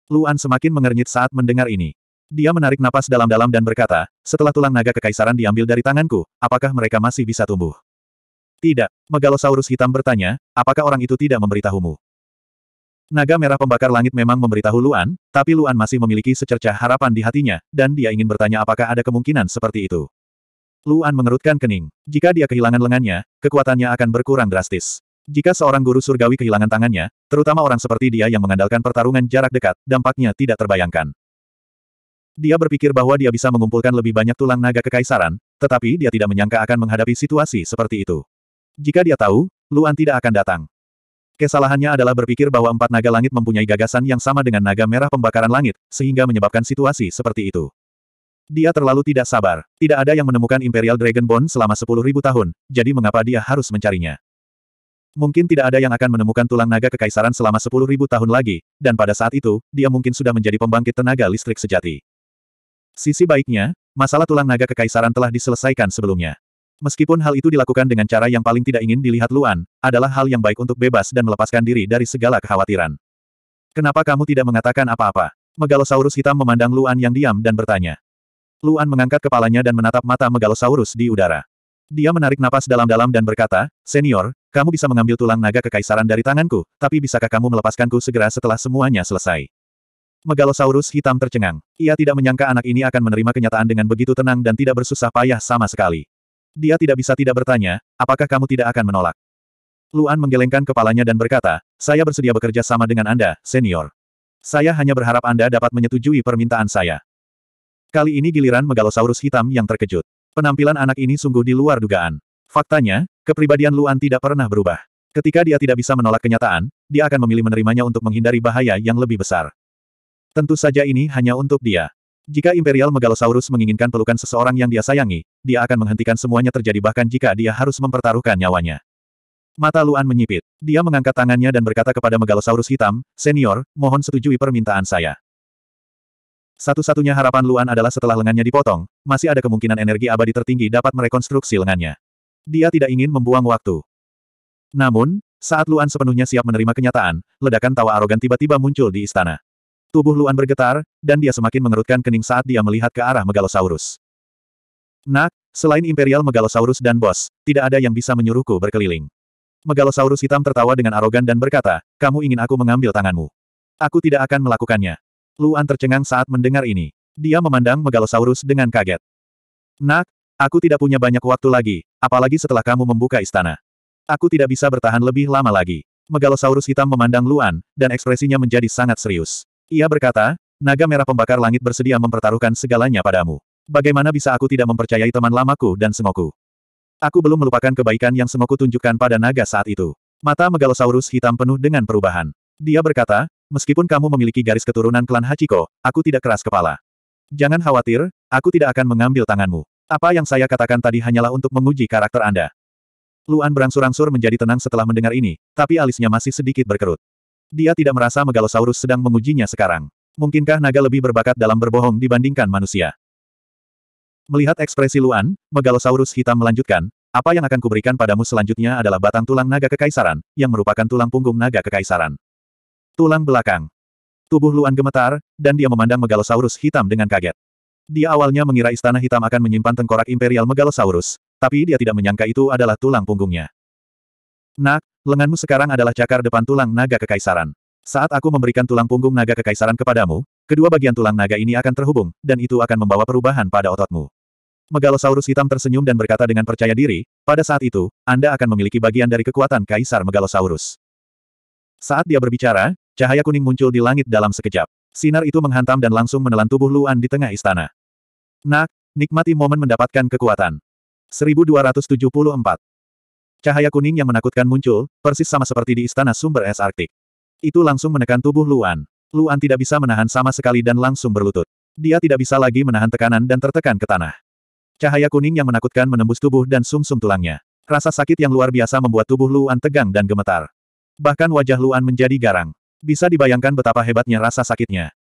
Speaker 1: Luan semakin mengernyit saat mendengar ini. Dia menarik napas dalam-dalam dan berkata, setelah tulang naga kekaisaran diambil dari tanganku, apakah mereka masih bisa tumbuh? Tidak. Megalosaurus hitam bertanya, apakah orang itu tidak memberitahumu? Naga merah pembakar langit memang memberitahu Luan, tapi Luan masih memiliki secercah harapan di hatinya, dan dia ingin bertanya apakah ada kemungkinan seperti itu. Luan mengerutkan kening. Jika dia kehilangan lengannya, kekuatannya akan berkurang drastis. Jika seorang guru surgawi kehilangan tangannya, terutama orang seperti dia yang mengandalkan pertarungan jarak dekat, dampaknya tidak terbayangkan. Dia berpikir bahwa dia bisa mengumpulkan lebih banyak tulang naga kekaisaran, tetapi dia tidak menyangka akan menghadapi situasi seperti itu. Jika dia tahu, Luan tidak akan datang. Kesalahannya adalah berpikir bahwa empat naga langit mempunyai gagasan yang sama dengan naga merah pembakaran langit, sehingga menyebabkan situasi seperti itu. Dia terlalu tidak sabar. Tidak ada yang menemukan Imperial Dragon Bone selama 10.000 tahun, jadi mengapa dia harus mencarinya? Mungkin tidak ada yang akan menemukan tulang naga kekaisaran selama 10.000 tahun lagi, dan pada saat itu, dia mungkin sudah menjadi pembangkit tenaga listrik sejati. Sisi baiknya, masalah tulang naga kekaisaran telah diselesaikan sebelumnya. Meskipun hal itu dilakukan dengan cara yang paling tidak ingin dilihat Luan, adalah hal yang baik untuk bebas dan melepaskan diri dari segala kekhawatiran. Kenapa kamu tidak mengatakan apa-apa? Megalosaurus hitam memandang Luan yang diam dan bertanya. Luan mengangkat kepalanya dan menatap mata Megalosaurus di udara. Dia menarik napas dalam-dalam dan berkata, Senior, kamu bisa mengambil tulang naga kekaisaran dari tanganku, tapi bisakah kamu melepaskanku segera setelah semuanya selesai? Megalosaurus hitam tercengang. Ia tidak menyangka anak ini akan menerima kenyataan dengan begitu tenang dan tidak bersusah payah sama sekali. Dia tidak bisa tidak bertanya, apakah kamu tidak akan menolak? Luan menggelengkan kepalanya dan berkata, saya bersedia bekerja sama dengan Anda, senior. Saya hanya berharap Anda dapat menyetujui permintaan saya. Kali ini giliran megalosaurus hitam yang terkejut. Penampilan anak ini sungguh di luar dugaan. Faktanya, kepribadian Luan tidak pernah berubah. Ketika dia tidak bisa menolak kenyataan, dia akan memilih menerimanya untuk menghindari bahaya yang lebih besar. Tentu saja ini hanya untuk dia. Jika Imperial Megalosaurus menginginkan pelukan seseorang yang dia sayangi, dia akan menghentikan semuanya terjadi bahkan jika dia harus mempertaruhkan nyawanya. Mata Luan menyipit. Dia mengangkat tangannya dan berkata kepada Megalosaurus hitam, Senior, mohon setujui permintaan saya. Satu-satunya harapan Luan adalah setelah lengannya dipotong, masih ada kemungkinan energi abadi tertinggi dapat merekonstruksi lengannya. Dia tidak ingin membuang waktu. Namun, saat Luan sepenuhnya siap menerima kenyataan, ledakan tawa arogan tiba-tiba muncul di istana. Tubuh Luan bergetar, dan dia semakin mengerutkan kening saat dia melihat ke arah Megalosaurus. Nak, selain Imperial Megalosaurus dan Bos, tidak ada yang bisa menyuruhku berkeliling. Megalosaurus hitam tertawa dengan arogan dan berkata, kamu ingin aku mengambil tanganmu. Aku tidak akan melakukannya. Luan tercengang saat mendengar ini. Dia memandang Megalosaurus dengan kaget. Nak, aku tidak punya banyak waktu lagi, apalagi setelah kamu membuka istana. Aku tidak bisa bertahan lebih lama lagi. Megalosaurus hitam memandang Luan, dan ekspresinya menjadi sangat serius. Ia berkata, naga merah pembakar langit bersedia mempertaruhkan segalanya padamu. Bagaimana bisa aku tidak mempercayai teman lamaku dan Sengoku? Aku belum melupakan kebaikan yang Sengoku tunjukkan pada naga saat itu. Mata Megalosaurus hitam penuh dengan perubahan. Dia berkata, meskipun kamu memiliki garis keturunan klan Hachiko, aku tidak keras kepala. Jangan khawatir, aku tidak akan mengambil tanganmu. Apa yang saya katakan tadi hanyalah untuk menguji karakter Anda. Luan berangsur-angsur menjadi tenang setelah mendengar ini, tapi alisnya masih sedikit berkerut. Dia tidak merasa Megalosaurus sedang mengujinya sekarang. Mungkinkah naga lebih berbakat dalam berbohong dibandingkan manusia? Melihat ekspresi Luan, Megalosaurus hitam melanjutkan, apa yang akan kuberikan padamu selanjutnya adalah batang tulang naga kekaisaran, yang merupakan tulang punggung naga kekaisaran. Tulang belakang. Tubuh Luan gemetar, dan dia memandang Megalosaurus hitam dengan kaget. Dia awalnya mengira istana hitam akan menyimpan tengkorak imperial Megalosaurus, tapi dia tidak menyangka itu adalah tulang punggungnya. Nak, Lenganmu sekarang adalah cakar depan tulang naga kekaisaran. Saat aku memberikan tulang punggung naga kekaisaran kepadamu, kedua bagian tulang naga ini akan terhubung, dan itu akan membawa perubahan pada ototmu. Megalosaurus hitam tersenyum dan berkata dengan percaya diri, pada saat itu, Anda akan memiliki bagian dari kekuatan Kaisar Megalosaurus. Saat dia berbicara, cahaya kuning muncul di langit dalam sekejap. Sinar itu menghantam dan langsung menelan tubuh Luan di tengah istana. Nak, nikmati momen mendapatkan kekuatan. 1274 Cahaya kuning yang menakutkan muncul, persis sama seperti di istana sumber es Arktik. Itu langsung menekan tubuh Luan. Luan tidak bisa menahan sama sekali dan langsung berlutut. Dia tidak bisa lagi menahan tekanan dan tertekan ke tanah. Cahaya kuning yang menakutkan menembus tubuh dan sumsum -sum tulangnya. Rasa sakit yang luar biasa membuat tubuh Luan tegang dan gemetar. Bahkan wajah Luan menjadi garang. Bisa dibayangkan betapa hebatnya rasa sakitnya.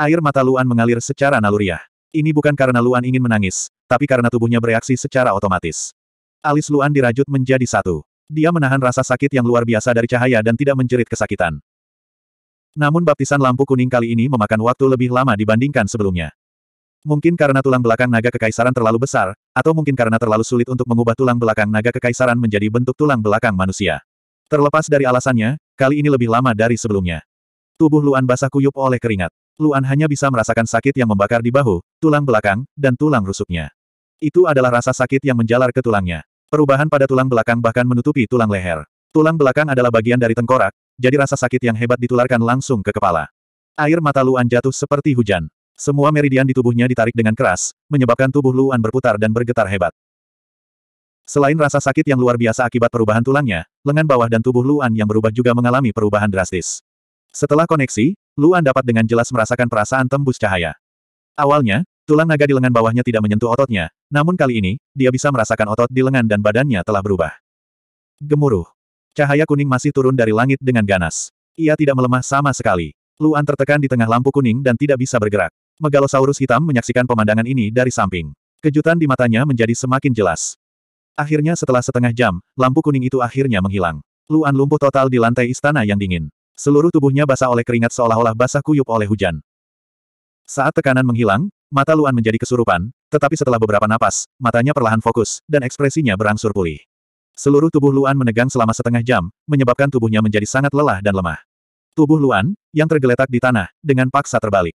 Speaker 1: Air mata Luan mengalir secara naluriah. Ini bukan karena Luan ingin menangis, tapi karena tubuhnya bereaksi secara otomatis. Alis Luan dirajut menjadi satu. Dia menahan rasa sakit yang luar biasa dari cahaya dan tidak menjerit kesakitan. Namun baptisan lampu kuning kali ini memakan waktu lebih lama dibandingkan sebelumnya. Mungkin karena tulang belakang naga kekaisaran terlalu besar, atau mungkin karena terlalu sulit untuk mengubah tulang belakang naga kekaisaran menjadi bentuk tulang belakang manusia. Terlepas dari alasannya, kali ini lebih lama dari sebelumnya. Tubuh Luan basah kuyup oleh keringat. Luan hanya bisa merasakan sakit yang membakar di bahu, tulang belakang, dan tulang rusuknya. Itu adalah rasa sakit yang menjalar ke tulangnya. Perubahan pada tulang belakang bahkan menutupi tulang leher. Tulang belakang adalah bagian dari tengkorak, jadi rasa sakit yang hebat ditularkan langsung ke kepala. Air mata Luan jatuh seperti hujan. Semua meridian di tubuhnya ditarik dengan keras, menyebabkan tubuh Luan berputar dan bergetar hebat. Selain rasa sakit yang luar biasa akibat perubahan tulangnya, lengan bawah dan tubuh Luan yang berubah juga mengalami perubahan drastis. Setelah koneksi, Luan dapat dengan jelas merasakan perasaan tembus cahaya. Awalnya, Tulang naga di lengan bawahnya tidak menyentuh ototnya, namun kali ini, dia bisa merasakan otot di lengan dan badannya telah berubah. Gemuruh. Cahaya kuning masih turun dari langit dengan ganas. Ia tidak melemah sama sekali. Luan tertekan di tengah lampu kuning dan tidak bisa bergerak. Megalosaurus hitam menyaksikan pemandangan ini dari samping. Kejutan di matanya menjadi semakin jelas. Akhirnya setelah setengah jam, lampu kuning itu akhirnya menghilang. Luan lumpuh total di lantai istana yang dingin. Seluruh tubuhnya basah oleh keringat seolah-olah basah kuyup oleh hujan. Saat tekanan menghilang, Mata Luan menjadi kesurupan, tetapi setelah beberapa napas, matanya perlahan fokus, dan ekspresinya berangsur pulih. Seluruh tubuh Luan menegang selama setengah jam, menyebabkan tubuhnya menjadi sangat lelah dan lemah. Tubuh Luan, yang tergeletak di tanah, dengan paksa terbalik.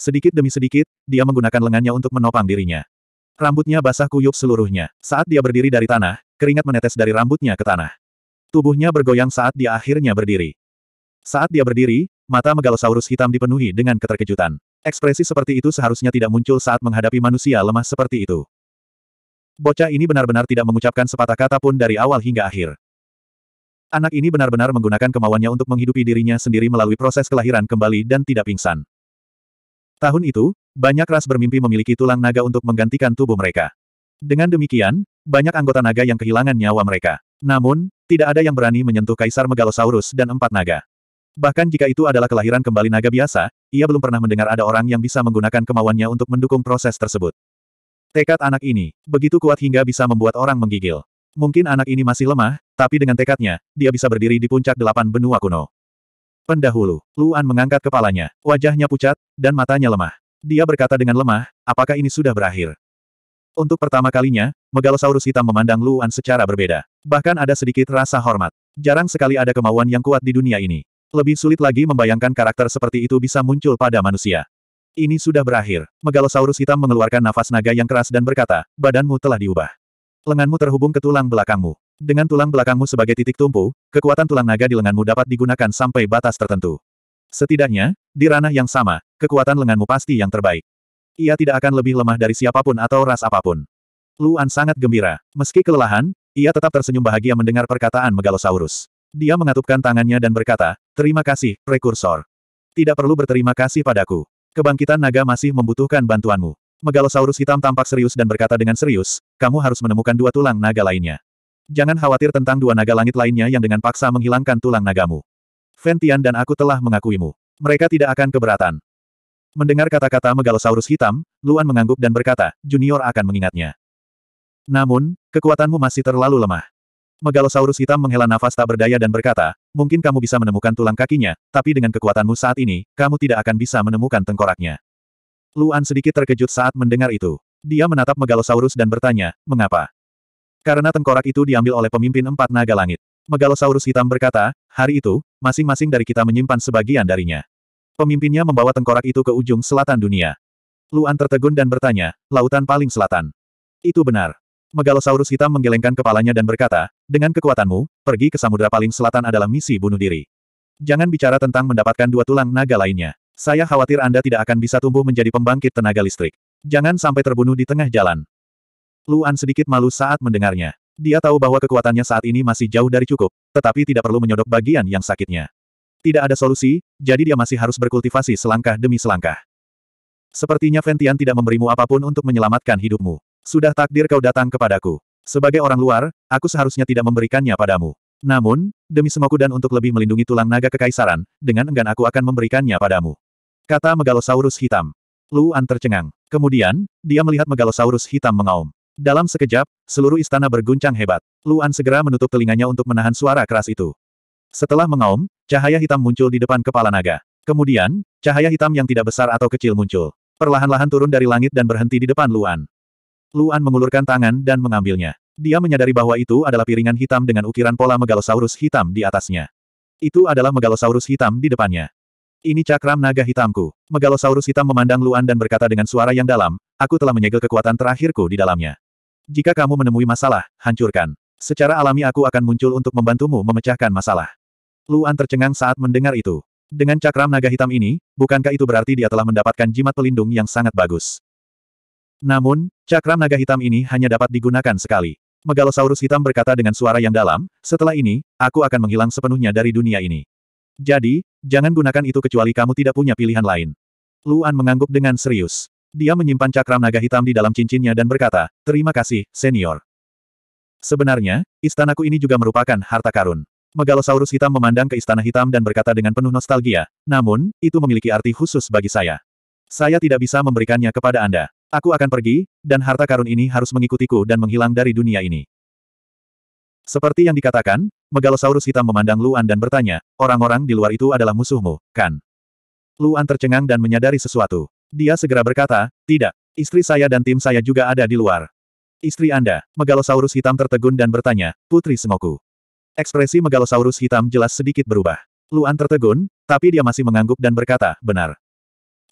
Speaker 1: Sedikit demi sedikit, dia menggunakan lengannya untuk menopang dirinya. Rambutnya basah kuyup seluruhnya. Saat dia berdiri dari tanah, keringat menetes dari rambutnya ke tanah. Tubuhnya bergoyang saat dia akhirnya berdiri. Saat dia berdiri, mata megalosaurus hitam dipenuhi dengan keterkejutan. Ekspresi seperti itu seharusnya tidak muncul saat menghadapi manusia lemah seperti itu. Bocah ini benar-benar tidak mengucapkan sepatah kata pun dari awal hingga akhir. Anak ini benar-benar menggunakan kemauannya untuk menghidupi dirinya sendiri melalui proses kelahiran kembali dan tidak pingsan. Tahun itu, banyak ras bermimpi memiliki tulang naga untuk menggantikan tubuh mereka. Dengan demikian, banyak anggota naga yang kehilangan nyawa mereka. Namun, tidak ada yang berani menyentuh Kaisar Megalosaurus dan empat naga. Bahkan jika itu adalah kelahiran kembali naga biasa, ia belum pernah mendengar ada orang yang bisa menggunakan kemauannya untuk mendukung proses tersebut. Tekad anak ini, begitu kuat hingga bisa membuat orang menggigil. Mungkin anak ini masih lemah, tapi dengan tekadnya, dia bisa berdiri di puncak delapan benua kuno. Pendahulu, Luan mengangkat kepalanya, wajahnya pucat, dan matanya lemah. Dia berkata dengan lemah, apakah ini sudah berakhir? Untuk pertama kalinya, Megalosaurus hitam memandang Luan secara berbeda. Bahkan ada sedikit rasa hormat. Jarang sekali ada kemauan yang kuat di dunia ini. Lebih sulit lagi membayangkan karakter seperti itu bisa muncul pada manusia. Ini sudah berakhir. Megalosaurus hitam mengeluarkan nafas naga yang keras dan berkata, badanmu telah diubah. Lenganmu terhubung ke tulang belakangmu. Dengan tulang belakangmu sebagai titik tumpu, kekuatan tulang naga di lenganmu dapat digunakan sampai batas tertentu. Setidaknya, di ranah yang sama, kekuatan lenganmu pasti yang terbaik. Ia tidak akan lebih lemah dari siapapun atau ras apapun. Luan sangat gembira. Meski kelelahan, ia tetap tersenyum bahagia mendengar perkataan Megalosaurus. Dia mengatupkan tangannya dan berkata, Terima kasih, prekursor. Tidak perlu berterima kasih padaku. Kebangkitan naga masih membutuhkan bantuanmu. Megalosaurus hitam tampak serius dan berkata dengan serius, kamu harus menemukan dua tulang naga lainnya. Jangan khawatir tentang dua naga langit lainnya yang dengan paksa menghilangkan tulang nagamu. Ventian dan aku telah mengakuimu. Mereka tidak akan keberatan. Mendengar kata-kata Megalosaurus hitam, Luan mengangguk dan berkata, Junior akan mengingatnya. Namun, kekuatanmu masih terlalu lemah. Megalosaurus hitam menghela nafas tak berdaya dan berkata, mungkin kamu bisa menemukan tulang kakinya, tapi dengan kekuatanmu saat ini, kamu tidak akan bisa menemukan tengkoraknya. Luan sedikit terkejut saat mendengar itu. Dia menatap Megalosaurus dan bertanya, mengapa? Karena tengkorak itu diambil oleh pemimpin empat naga langit. Megalosaurus hitam berkata, hari itu, masing-masing dari kita menyimpan sebagian darinya. Pemimpinnya membawa tengkorak itu ke ujung selatan dunia. Luan tertegun dan bertanya, lautan paling selatan. Itu benar. Megalosaurus hitam menggelengkan kepalanya dan berkata, dengan kekuatanmu, pergi ke samudera paling selatan adalah misi bunuh diri. Jangan bicara tentang mendapatkan dua tulang naga lainnya. Saya khawatir Anda tidak akan bisa tumbuh menjadi pembangkit tenaga listrik. Jangan sampai terbunuh di tengah jalan. Luan sedikit malu saat mendengarnya. Dia tahu bahwa kekuatannya saat ini masih jauh dari cukup, tetapi tidak perlu menyodok bagian yang sakitnya. Tidak ada solusi, jadi dia masih harus berkultivasi selangkah demi selangkah. Sepertinya Ventian tidak memberimu apapun untuk menyelamatkan hidupmu. Sudah takdir kau datang kepadaku. Sebagai orang luar, aku seharusnya tidak memberikannya padamu. Namun, demi semoku dan untuk lebih melindungi tulang naga kekaisaran, dengan enggan aku akan memberikannya padamu. Kata Megalosaurus hitam. Luan tercengang. Kemudian, dia melihat Megalosaurus hitam mengaum. Dalam sekejap, seluruh istana berguncang hebat. Luan segera menutup telinganya untuk menahan suara keras itu. Setelah mengaum, cahaya hitam muncul di depan kepala naga. Kemudian, cahaya hitam yang tidak besar atau kecil muncul. Perlahan-lahan turun dari langit dan berhenti di depan Luan. Luan mengulurkan tangan dan mengambilnya. Dia menyadari bahwa itu adalah piringan hitam dengan ukiran pola megalosaurus hitam di atasnya. Itu adalah megalosaurus hitam di depannya. Ini cakram naga hitamku. Megalosaurus hitam memandang Luan dan berkata dengan suara yang dalam, aku telah menyegel kekuatan terakhirku di dalamnya. Jika kamu menemui masalah, hancurkan. Secara alami aku akan muncul untuk membantumu memecahkan masalah. Luan tercengang saat mendengar itu. Dengan cakram naga hitam ini, bukankah itu berarti dia telah mendapatkan jimat pelindung yang sangat bagus? Namun, Cakram naga hitam ini hanya dapat digunakan sekali. Megalosaurus hitam berkata dengan suara yang dalam, setelah ini, aku akan menghilang sepenuhnya dari dunia ini. Jadi, jangan gunakan itu kecuali kamu tidak punya pilihan lain. Luan mengangguk dengan serius. Dia menyimpan cakram naga hitam di dalam cincinnya dan berkata, terima kasih, senior. Sebenarnya, istanaku ini juga merupakan harta karun. Megalosaurus hitam memandang ke istana hitam dan berkata dengan penuh nostalgia, namun, itu memiliki arti khusus bagi saya. Saya tidak bisa memberikannya kepada Anda. Aku akan pergi, dan harta karun ini harus mengikutiku dan menghilang dari dunia ini. Seperti yang dikatakan, Megalosaurus hitam memandang Luan dan bertanya, orang-orang di luar itu adalah musuhmu, kan? Luan tercengang dan menyadari sesuatu. Dia segera berkata, tidak, istri saya dan tim saya juga ada di luar. Istri Anda, Megalosaurus hitam tertegun dan bertanya, Putri Semoku. Ekspresi Megalosaurus hitam jelas sedikit berubah. Luan tertegun, tapi dia masih mengangguk dan berkata, benar.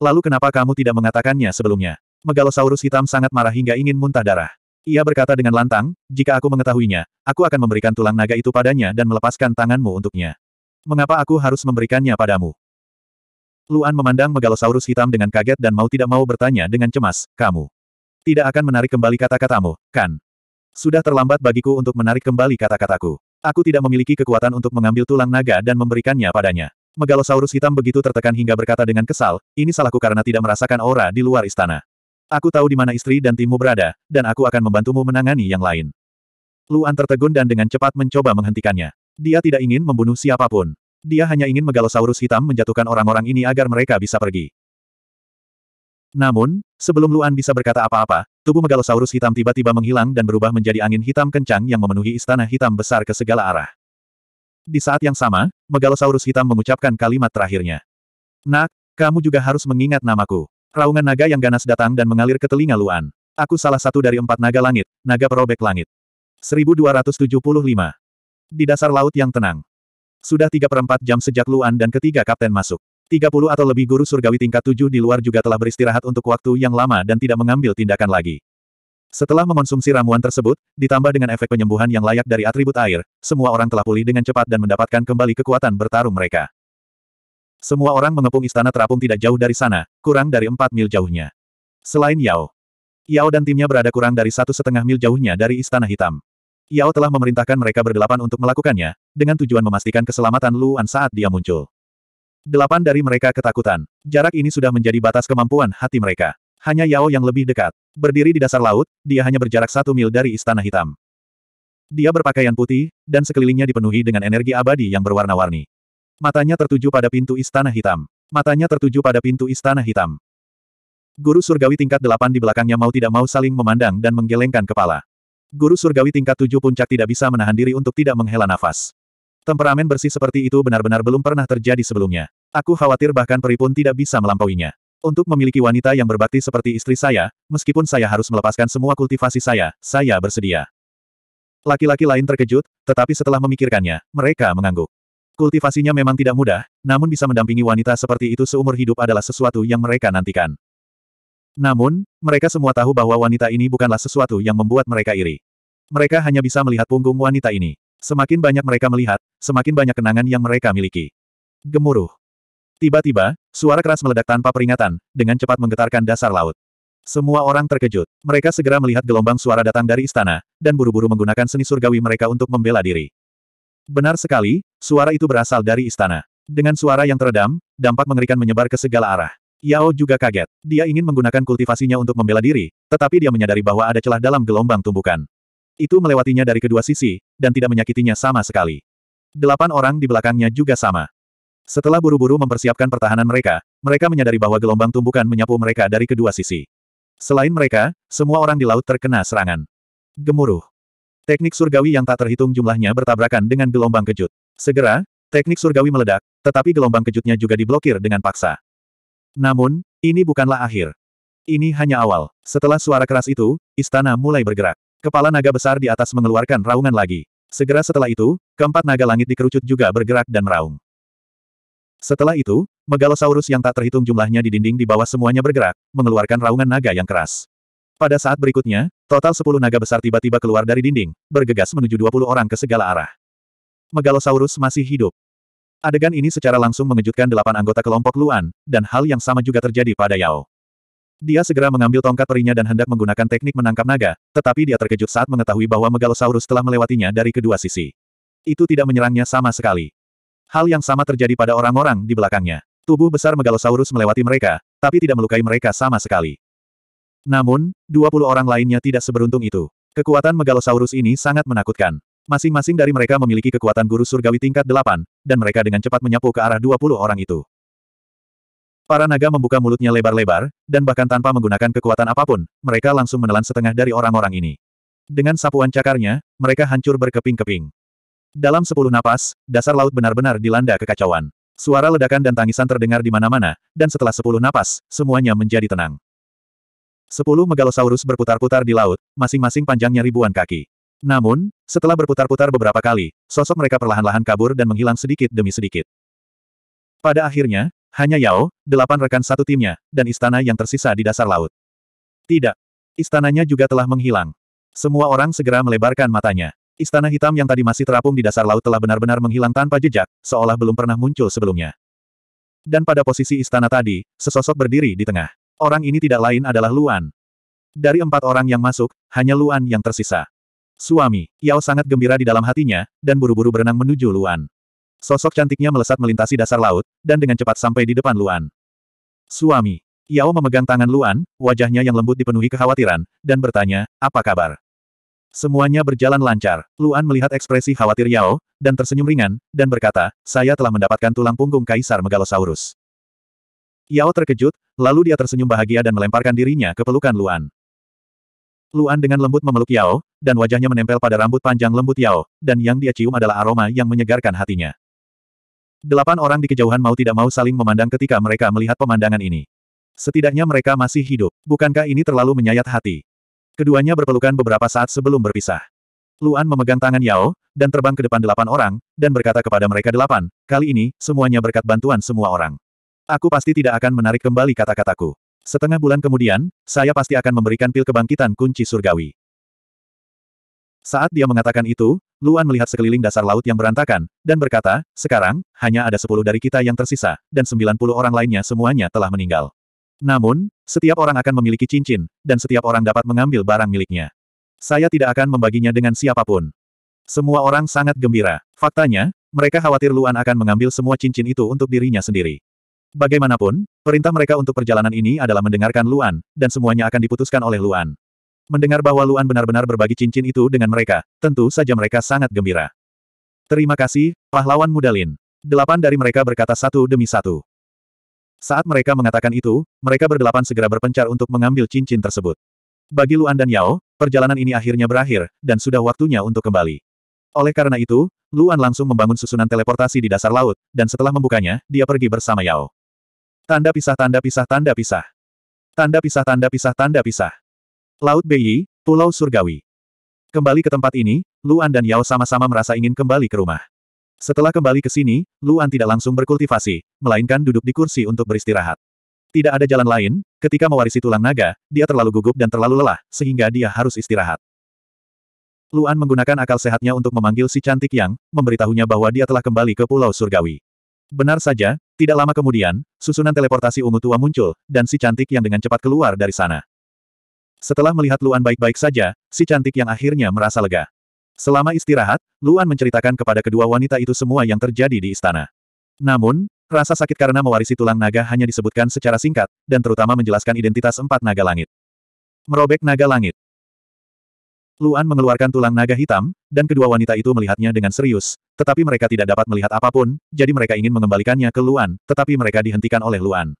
Speaker 1: Lalu kenapa kamu tidak mengatakannya sebelumnya? Megalosaurus hitam sangat marah hingga ingin muntah darah. Ia berkata dengan lantang, jika aku mengetahuinya, aku akan memberikan tulang naga itu padanya dan melepaskan tanganmu untuknya. Mengapa aku harus memberikannya padamu? Luan memandang Megalosaurus hitam dengan kaget dan mau tidak mau bertanya dengan cemas, kamu. Tidak akan menarik kembali kata-katamu, kan? Sudah terlambat bagiku untuk menarik kembali kata-kataku. Aku tidak memiliki kekuatan untuk mengambil tulang naga dan memberikannya padanya. Megalosaurus hitam begitu tertekan hingga berkata dengan kesal, ini salahku karena tidak merasakan aura di luar istana. Aku tahu di mana istri dan timmu berada, dan aku akan membantumu menangani yang lain. Luan tertegun dan dengan cepat mencoba menghentikannya. Dia tidak ingin membunuh siapapun. Dia hanya ingin megalosaurus hitam menjatuhkan orang-orang ini agar mereka bisa pergi. Namun, sebelum Luan bisa berkata apa-apa, tubuh megalosaurus hitam tiba-tiba menghilang dan berubah menjadi angin hitam kencang yang memenuhi istana hitam besar ke segala arah. Di saat yang sama, megalosaurus hitam mengucapkan kalimat terakhirnya. Nak, kamu juga harus mengingat namaku. Raungan naga yang ganas datang dan mengalir ke telinga Luan. Aku salah satu dari empat naga langit, naga perobek langit. 1275. Di dasar laut yang tenang. Sudah tiga perempat jam sejak Luan dan ketiga kapten masuk. 30 atau lebih guru surgawi tingkat 7 di luar juga telah beristirahat untuk waktu yang lama dan tidak mengambil tindakan lagi. Setelah mengonsumsi ramuan tersebut, ditambah dengan efek penyembuhan yang layak dari atribut air, semua orang telah pulih dengan cepat dan mendapatkan kembali kekuatan bertarung mereka. Semua orang mengepung istana terapung tidak jauh dari sana, kurang dari empat mil jauhnya. Selain Yao. Yao dan timnya berada kurang dari satu setengah mil jauhnya dari Istana Hitam. Yao telah memerintahkan mereka berdelapan untuk melakukannya, dengan tujuan memastikan keselamatan Luan saat dia muncul. Delapan dari mereka ketakutan. Jarak ini sudah menjadi batas kemampuan hati mereka. Hanya Yao yang lebih dekat. Berdiri di dasar laut, dia hanya berjarak satu mil dari Istana Hitam. Dia berpakaian putih, dan sekelilingnya dipenuhi dengan energi abadi yang berwarna-warni. Matanya tertuju pada pintu istana hitam. Matanya tertuju pada pintu istana hitam. Guru surgawi tingkat delapan di belakangnya mau tidak mau saling memandang dan menggelengkan kepala. Guru surgawi tingkat tujuh puncak tidak bisa menahan diri untuk tidak menghela nafas. Temperamen bersih seperti itu benar-benar belum pernah terjadi sebelumnya. Aku khawatir bahkan peri pun tidak bisa melampauinya. Untuk memiliki wanita yang berbakti seperti istri saya, meskipun saya harus melepaskan semua kultivasi saya, saya bersedia. Laki-laki lain terkejut, tetapi setelah memikirkannya, mereka mengangguk. Kultivasinya memang tidak mudah, namun bisa mendampingi wanita seperti itu seumur hidup adalah sesuatu yang mereka nantikan. Namun, mereka semua tahu bahwa wanita ini bukanlah sesuatu yang membuat mereka iri. Mereka hanya bisa melihat punggung wanita ini. Semakin banyak mereka melihat, semakin banyak kenangan yang mereka miliki. Gemuruh. Tiba-tiba, suara keras meledak tanpa peringatan, dengan cepat menggetarkan dasar laut. Semua orang terkejut. Mereka segera melihat gelombang suara datang dari istana, dan buru-buru menggunakan seni surgawi mereka untuk membela diri. Benar sekali, suara itu berasal dari istana. Dengan suara yang teredam, dampak mengerikan menyebar ke segala arah. Yao juga kaget. Dia ingin menggunakan kultivasinya untuk membela diri, tetapi dia menyadari bahwa ada celah dalam gelombang tumbukan. Itu melewatinya dari kedua sisi, dan tidak menyakitinya sama sekali. Delapan orang di belakangnya juga sama. Setelah buru-buru mempersiapkan pertahanan mereka, mereka menyadari bahwa gelombang tumbukan menyapu mereka dari kedua sisi. Selain mereka, semua orang di laut terkena serangan. Gemuruh. Teknik surgawi yang tak terhitung jumlahnya bertabrakan dengan gelombang kejut. Segera, teknik surgawi meledak, tetapi gelombang kejutnya juga diblokir dengan paksa. Namun, ini bukanlah akhir. Ini hanya awal. Setelah suara keras itu, istana mulai bergerak. Kepala naga besar di atas mengeluarkan raungan lagi. Segera setelah itu, keempat naga langit dikerucut juga bergerak dan meraung. Setelah itu, megalosaurus yang tak terhitung jumlahnya di dinding di bawah semuanya bergerak, mengeluarkan raungan naga yang keras. Pada saat berikutnya, total 10 naga besar tiba-tiba keluar dari dinding, bergegas menuju 20 orang ke segala arah. Megalosaurus masih hidup. Adegan ini secara langsung mengejutkan delapan anggota kelompok Luan, dan hal yang sama juga terjadi pada Yao. Dia segera mengambil tongkat perinya dan hendak menggunakan teknik menangkap naga, tetapi dia terkejut saat mengetahui bahwa Megalosaurus telah melewatinya dari kedua sisi. Itu tidak menyerangnya sama sekali. Hal yang sama terjadi pada orang-orang di belakangnya. Tubuh besar Megalosaurus melewati mereka, tapi tidak melukai mereka sama sekali. Namun, 20 orang lainnya tidak seberuntung itu. Kekuatan Megalosaurus ini sangat menakutkan. Masing-masing dari mereka memiliki kekuatan guru surgawi tingkat 8, dan mereka dengan cepat menyapu ke arah 20 orang itu. Para naga membuka mulutnya lebar-lebar, dan bahkan tanpa menggunakan kekuatan apapun, mereka langsung menelan setengah dari orang-orang ini. Dengan sapuan cakarnya, mereka hancur berkeping-keping. Dalam sepuluh napas, dasar laut benar-benar dilanda kekacauan. Suara ledakan dan tangisan terdengar di mana-mana, dan setelah sepuluh napas, semuanya menjadi tenang. Sepuluh megalosaurus berputar-putar di laut, masing-masing panjangnya ribuan kaki. Namun, setelah berputar-putar beberapa kali, sosok mereka perlahan-lahan kabur dan menghilang sedikit demi sedikit. Pada akhirnya, hanya Yao, delapan rekan satu timnya, dan istana yang tersisa di dasar laut. Tidak. Istananya juga telah menghilang. Semua orang segera melebarkan matanya. Istana hitam yang tadi masih terapung di dasar laut telah benar-benar menghilang tanpa jejak, seolah belum pernah muncul sebelumnya. Dan pada posisi istana tadi, sesosok berdiri di tengah. Orang ini tidak lain adalah Luan. Dari empat orang yang masuk, hanya Luan yang tersisa. Suami, Yao sangat gembira di dalam hatinya, dan buru-buru berenang menuju Luan. Sosok cantiknya melesat melintasi dasar laut, dan dengan cepat sampai di depan Luan. Suami, Yao memegang tangan Luan, wajahnya yang lembut dipenuhi kekhawatiran, dan bertanya, apa kabar? Semuanya berjalan lancar. Luan melihat ekspresi khawatir Yao, dan tersenyum ringan, dan berkata, saya telah mendapatkan tulang punggung Kaisar Megalosaurus. Yao terkejut, lalu dia tersenyum bahagia dan melemparkan dirinya ke pelukan Luan. Luan dengan lembut memeluk Yao, dan wajahnya menempel pada rambut panjang lembut Yao, dan yang dia cium adalah aroma yang menyegarkan hatinya. Delapan orang di kejauhan mau tidak mau saling memandang ketika mereka melihat pemandangan ini. Setidaknya mereka masih hidup, bukankah ini terlalu menyayat hati? Keduanya berpelukan beberapa saat sebelum berpisah. Luan memegang tangan Yao, dan terbang ke depan delapan orang, dan berkata kepada mereka delapan, kali ini, semuanya berkat bantuan semua orang. Aku pasti tidak akan menarik kembali kata-kataku. Setengah bulan kemudian, saya pasti akan memberikan pil kebangkitan kunci surgawi. Saat dia mengatakan itu, Luan melihat sekeliling dasar laut yang berantakan, dan berkata, sekarang, hanya ada sepuluh dari kita yang tersisa, dan sembilan puluh orang lainnya semuanya telah meninggal. Namun, setiap orang akan memiliki cincin, dan setiap orang dapat mengambil barang miliknya. Saya tidak akan membaginya dengan siapapun. Semua orang sangat gembira. Faktanya, mereka khawatir Luan akan mengambil semua cincin itu untuk dirinya sendiri. Bagaimanapun, perintah mereka untuk perjalanan ini adalah mendengarkan Luan, dan semuanya akan diputuskan oleh Luan. Mendengar bahwa Luan benar-benar berbagi cincin itu dengan mereka, tentu saja mereka sangat gembira. Terima kasih, pahlawan Mudalin. Delapan dari mereka berkata satu demi satu. Saat mereka mengatakan itu, mereka berdelapan segera berpencar untuk mengambil cincin tersebut. Bagi Luan dan Yao, perjalanan ini akhirnya berakhir, dan sudah waktunya untuk kembali. Oleh karena itu, Luan langsung membangun susunan teleportasi di dasar laut, dan setelah membukanya, dia pergi bersama Yao. Tanda pisah tanda pisah tanda pisah. Tanda pisah tanda pisah tanda pisah. Laut Beiyi, Pulau Surgawi. Kembali ke tempat ini, Luan dan Yao sama-sama merasa ingin kembali ke rumah. Setelah kembali ke sini, Luan tidak langsung berkultivasi, melainkan duduk di kursi untuk beristirahat. Tidak ada jalan lain, ketika mewarisi tulang naga, dia terlalu gugup dan terlalu lelah, sehingga dia harus istirahat. Luan menggunakan akal sehatnya untuk memanggil si cantik yang, memberitahunya bahwa dia telah kembali ke Pulau Surgawi. Benar saja, tidak lama kemudian, susunan teleportasi ungu tua muncul, dan si cantik yang dengan cepat keluar dari sana. Setelah melihat Luan baik-baik saja, si cantik yang akhirnya merasa lega. Selama istirahat, Luan menceritakan kepada kedua wanita itu semua yang terjadi di istana. Namun, rasa sakit karena mewarisi tulang naga hanya disebutkan secara singkat, dan terutama menjelaskan identitas empat naga langit. Merobek naga langit. Luan mengeluarkan tulang naga hitam, dan kedua wanita itu melihatnya dengan serius. Tetapi mereka tidak dapat melihat apapun, jadi mereka ingin mengembalikannya ke Luan, tetapi mereka dihentikan oleh Luan.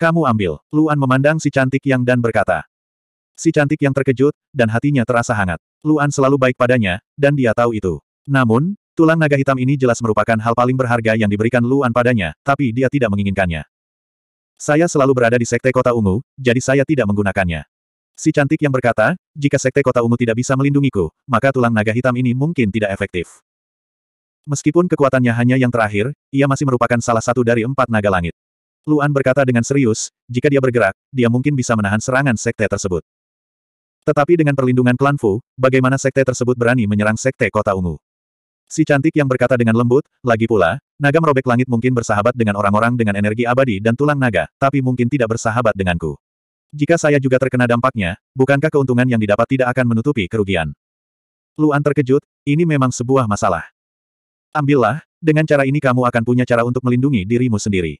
Speaker 1: Kamu ambil. Luan memandang si cantik yang dan berkata. Si cantik yang terkejut, dan hatinya terasa hangat. Luan selalu baik padanya, dan dia tahu itu. Namun, tulang naga hitam ini jelas merupakan hal paling berharga yang diberikan Luan padanya, tapi dia tidak menginginkannya. Saya selalu berada di Sekte Kota Ungu, jadi saya tidak menggunakannya. Si cantik yang berkata, jika sekte kota ungu tidak bisa melindungiku, maka tulang naga hitam ini mungkin tidak efektif. Meskipun kekuatannya hanya yang terakhir, ia masih merupakan salah satu dari empat naga langit. Luan berkata dengan serius, jika dia bergerak, dia mungkin bisa menahan serangan sekte tersebut. Tetapi dengan perlindungan klan Fu, bagaimana sekte tersebut berani menyerang sekte kota ungu? Si cantik yang berkata dengan lembut, lagi pula, naga merobek langit mungkin bersahabat dengan orang-orang dengan energi abadi dan tulang naga, tapi mungkin tidak bersahabat denganku. Jika saya juga terkena dampaknya, bukankah keuntungan yang didapat tidak akan menutupi kerugian? Luan terkejut, ini memang sebuah masalah. Ambillah, dengan cara ini kamu akan punya cara untuk melindungi dirimu sendiri.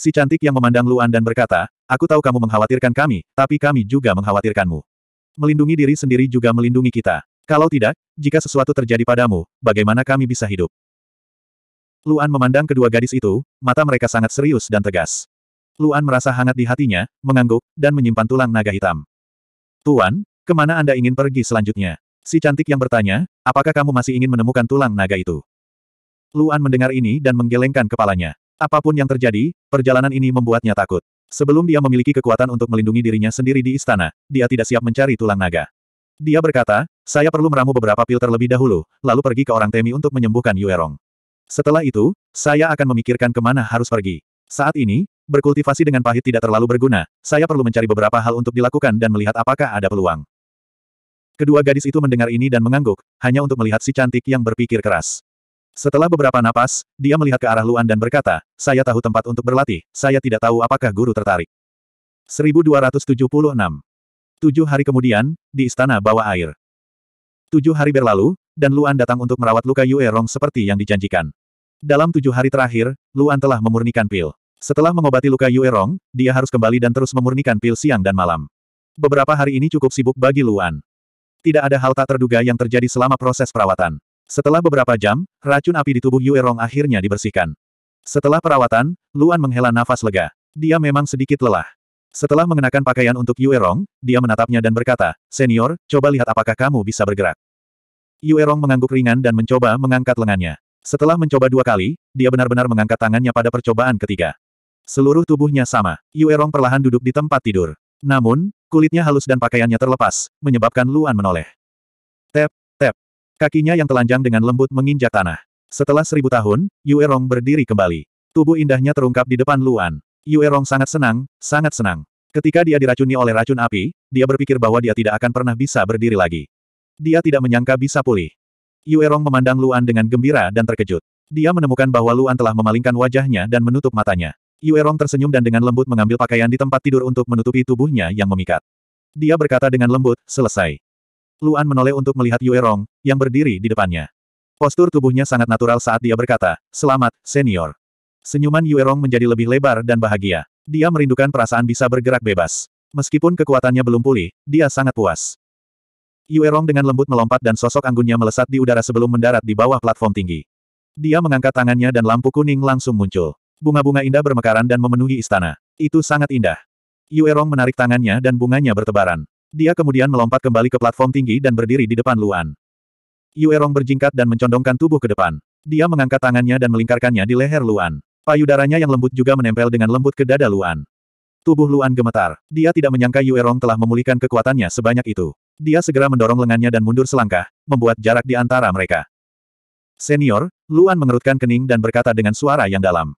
Speaker 1: Si cantik yang memandang Luan dan berkata, aku tahu kamu mengkhawatirkan kami, tapi kami juga mengkhawatirkanmu. Melindungi diri sendiri juga melindungi kita. Kalau tidak, jika sesuatu terjadi padamu, bagaimana kami bisa hidup? Luan memandang kedua gadis itu, mata mereka sangat serius dan tegas. Luan merasa hangat di hatinya, mengangguk, dan menyimpan tulang naga hitam. Tuan, kemana Anda ingin pergi selanjutnya? Si cantik yang bertanya, apakah kamu masih ingin menemukan tulang naga itu? Luan mendengar ini dan menggelengkan kepalanya. Apapun yang terjadi, perjalanan ini membuatnya takut. Sebelum dia memiliki kekuatan untuk melindungi dirinya sendiri di istana, dia tidak siap mencari tulang naga. Dia berkata, saya perlu meramu beberapa pil terlebih dahulu, lalu pergi ke orang Temi untuk menyembuhkan Yuerong. Setelah itu, saya akan memikirkan kemana harus pergi. Saat ini, berkultivasi dengan pahit tidak terlalu berguna, saya perlu mencari beberapa hal untuk dilakukan dan melihat apakah ada peluang. Kedua gadis itu mendengar ini dan mengangguk, hanya untuk melihat si cantik yang berpikir keras. Setelah beberapa napas, dia melihat ke arah Luan dan berkata, saya tahu tempat untuk berlatih, saya tidak tahu apakah guru tertarik. 1276 Tujuh hari kemudian, di istana bawah air. Tujuh hari berlalu, dan Luan datang untuk merawat luka Yue Rong seperti yang dijanjikan. Dalam tujuh hari terakhir, Luan telah memurnikan pil. Setelah mengobati luka Yue Rong, dia harus kembali dan terus memurnikan pil siang dan malam. Beberapa hari ini cukup sibuk bagi Luan. Tidak ada hal tak terduga yang terjadi selama proses perawatan. Setelah beberapa jam, racun api di tubuh Yue Rong akhirnya dibersihkan. Setelah perawatan, Luan menghela nafas lega. Dia memang sedikit lelah. Setelah mengenakan pakaian untuk Yue Rong, dia menatapnya dan berkata, Senior, coba lihat apakah kamu bisa bergerak. Yue Rong mengangguk ringan dan mencoba mengangkat lengannya. Setelah mencoba dua kali, dia benar-benar mengangkat tangannya pada percobaan ketiga. Seluruh tubuhnya sama. Yuerong perlahan duduk di tempat tidur. Namun, kulitnya halus dan pakaiannya terlepas, menyebabkan Luan menoleh. Tep, tep. Kakinya yang telanjang dengan lembut menginjak tanah. Setelah seribu tahun, Yuerong berdiri kembali. Tubuh indahnya terungkap di depan Luan. Yuerong sangat senang, sangat senang. Ketika dia diracuni oleh racun api, dia berpikir bahwa dia tidak akan pernah bisa berdiri lagi. Dia tidak menyangka bisa pulih. Yuerong memandang Luan dengan gembira dan terkejut. Dia menemukan bahwa Luan telah memalingkan wajahnya dan menutup matanya. Yuerong tersenyum dan dengan lembut mengambil pakaian di tempat tidur untuk menutupi tubuhnya yang memikat. Dia berkata dengan lembut, selesai. Luan menoleh untuk melihat Yuerong, yang berdiri di depannya. Postur tubuhnya sangat natural saat dia berkata, selamat, senior. Senyuman Yuerong menjadi lebih lebar dan bahagia. Dia merindukan perasaan bisa bergerak bebas. Meskipun kekuatannya belum pulih, dia sangat puas. Yuerong dengan lembut melompat dan sosok anggunnya melesat di udara sebelum mendarat di bawah platform tinggi. Dia mengangkat tangannya dan lampu kuning langsung muncul. Bunga-bunga indah bermekaran dan memenuhi istana. Itu sangat indah. Yuerong menarik tangannya dan bunganya bertebaran. Dia kemudian melompat kembali ke platform tinggi dan berdiri di depan Luan. Yuerong berjingkat dan mencondongkan tubuh ke depan. Dia mengangkat tangannya dan melingkarkannya di leher Luan. Payudaranya yang lembut juga menempel dengan lembut ke dada Luan. Tubuh Luan gemetar. Dia tidak menyangka Yuerong telah memulihkan kekuatannya sebanyak itu. Dia segera mendorong lengannya dan mundur selangkah, membuat jarak di antara mereka. Senior, Luan mengerutkan kening dan berkata dengan suara yang dalam.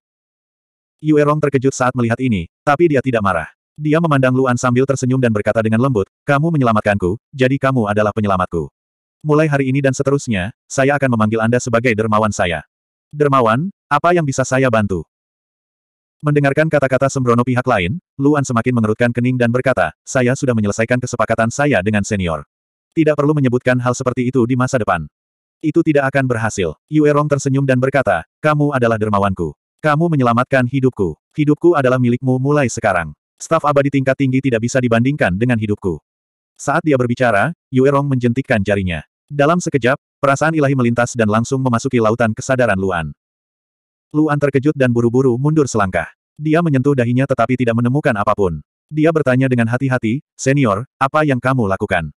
Speaker 1: Yuerong terkejut saat melihat ini, tapi dia tidak marah. Dia memandang Luan sambil tersenyum dan berkata dengan lembut, kamu menyelamatkanku, jadi kamu adalah penyelamatku. Mulai hari ini dan seterusnya, saya akan memanggil Anda sebagai dermawan saya. Dermawan, apa yang bisa saya bantu? Mendengarkan kata-kata sembrono pihak lain, Luan semakin mengerutkan kening dan berkata, saya sudah menyelesaikan kesepakatan saya dengan senior. Tidak perlu menyebutkan hal seperti itu di masa depan. Itu tidak akan berhasil. Yuerong tersenyum dan berkata, kamu adalah dermawanku. Kamu menyelamatkan hidupku. Hidupku adalah milikmu mulai sekarang. Staf abadi tingkat tinggi tidak bisa dibandingkan dengan hidupku. Saat dia berbicara, Yue Rong menjentikkan jarinya. Dalam sekejap, perasaan ilahi melintas dan langsung memasuki lautan kesadaran Luan. Luan terkejut dan buru-buru mundur selangkah. Dia menyentuh dahinya tetapi tidak menemukan apapun. Dia bertanya dengan hati-hati, Senior, apa yang kamu lakukan?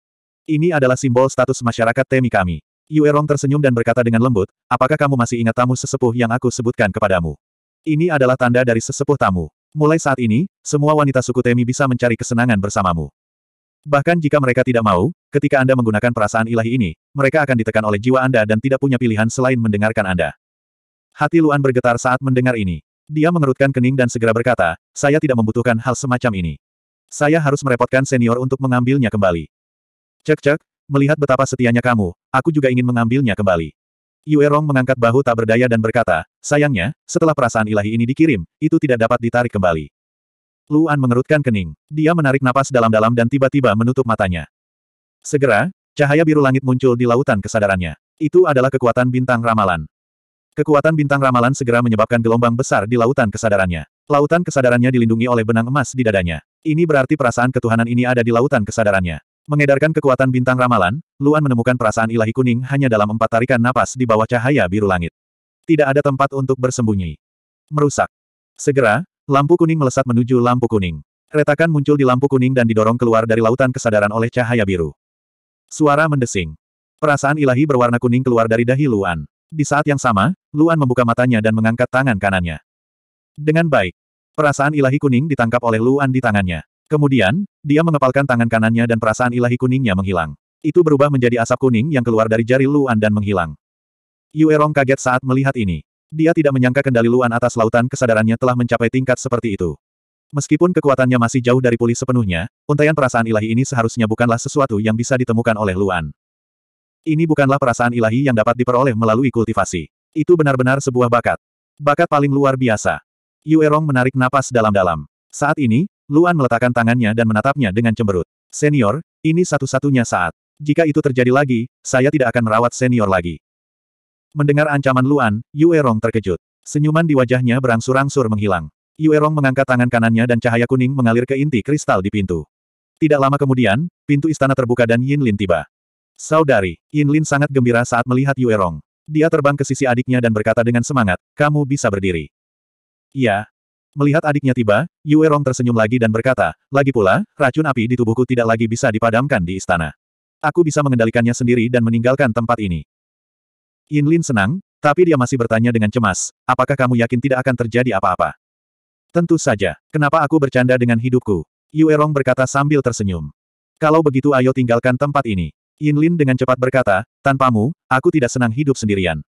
Speaker 1: Ini adalah simbol status masyarakat temi kami. Yue Rong tersenyum dan berkata dengan lembut, apakah kamu masih ingat tamu sesepuh yang aku sebutkan kepadamu? Ini adalah tanda dari sesepuh tamu. Mulai saat ini, semua wanita suku Temi bisa mencari kesenangan bersamamu. Bahkan jika mereka tidak mau, ketika Anda menggunakan perasaan ilahi ini, mereka akan ditekan oleh jiwa Anda dan tidak punya pilihan selain mendengarkan Anda. Hati Luan bergetar saat mendengar ini. Dia mengerutkan kening dan segera berkata, saya tidak membutuhkan hal semacam ini. Saya harus merepotkan senior untuk mengambilnya kembali. Cek-cek, melihat betapa setianya kamu, aku juga ingin mengambilnya kembali. Yuerong mengangkat bahu tak berdaya dan berkata, sayangnya, setelah perasaan ilahi ini dikirim, itu tidak dapat ditarik kembali. Luan mengerutkan kening. Dia menarik napas dalam-dalam dan tiba-tiba menutup matanya. Segera, cahaya biru langit muncul di lautan kesadarannya. Itu adalah kekuatan bintang ramalan. Kekuatan bintang ramalan segera menyebabkan gelombang besar di lautan kesadarannya. Lautan kesadarannya dilindungi oleh benang emas di dadanya. Ini berarti perasaan ketuhanan ini ada di lautan kesadarannya. Mengedarkan kekuatan bintang ramalan, Luan menemukan perasaan ilahi kuning hanya dalam empat tarikan napas di bawah cahaya biru langit. Tidak ada tempat untuk bersembunyi. Merusak. Segera, lampu kuning melesat menuju lampu kuning. Retakan muncul di lampu kuning dan didorong keluar dari lautan kesadaran oleh cahaya biru. Suara mendesing. Perasaan ilahi berwarna kuning keluar dari dahi Luan. Di saat yang sama, Luan membuka matanya dan mengangkat tangan kanannya. Dengan baik, perasaan ilahi kuning ditangkap oleh Luan di tangannya. Kemudian, dia mengepalkan tangan kanannya dan perasaan ilahi kuningnya menghilang. Itu berubah menjadi asap kuning yang keluar dari jari Luan dan menghilang. Yuerong kaget saat melihat ini. Dia tidak menyangka kendali Luan atas lautan kesadarannya telah mencapai tingkat seperti itu. Meskipun kekuatannya masih jauh dari pulih sepenuhnya, untaian perasaan ilahi ini seharusnya bukanlah sesuatu yang bisa ditemukan oleh Luan. Ini bukanlah perasaan ilahi yang dapat diperoleh melalui kultivasi. Itu benar-benar sebuah bakat. Bakat paling luar biasa. Yuerong menarik napas dalam-dalam. Saat ini, Luan meletakkan tangannya dan menatapnya dengan cemberut. Senior, ini satu-satunya saat. Jika itu terjadi lagi, saya tidak akan merawat senior lagi. Mendengar ancaman Luan, Yue Rong terkejut. Senyuman di wajahnya berangsur-angsur menghilang. Yue Rong mengangkat tangan kanannya dan cahaya kuning mengalir ke inti kristal di pintu. Tidak lama kemudian, pintu istana terbuka dan Yin Lin tiba. Saudari, Yin Lin sangat gembira saat melihat Yue Rong. Dia terbang ke sisi adiknya dan berkata dengan semangat, kamu bisa berdiri. Ya. Melihat adiknya tiba, Yue Rong tersenyum lagi dan berkata, lagi pula, racun api di tubuhku tidak lagi bisa dipadamkan di istana. Aku bisa mengendalikannya sendiri dan meninggalkan tempat ini. Yin Lin senang, tapi dia masih bertanya dengan cemas, apakah kamu yakin tidak akan terjadi apa-apa? Tentu saja, kenapa aku bercanda dengan hidupku? Yue Rong berkata sambil tersenyum. Kalau begitu ayo tinggalkan tempat ini. Yin Lin dengan cepat berkata, tanpamu, aku tidak senang hidup sendirian.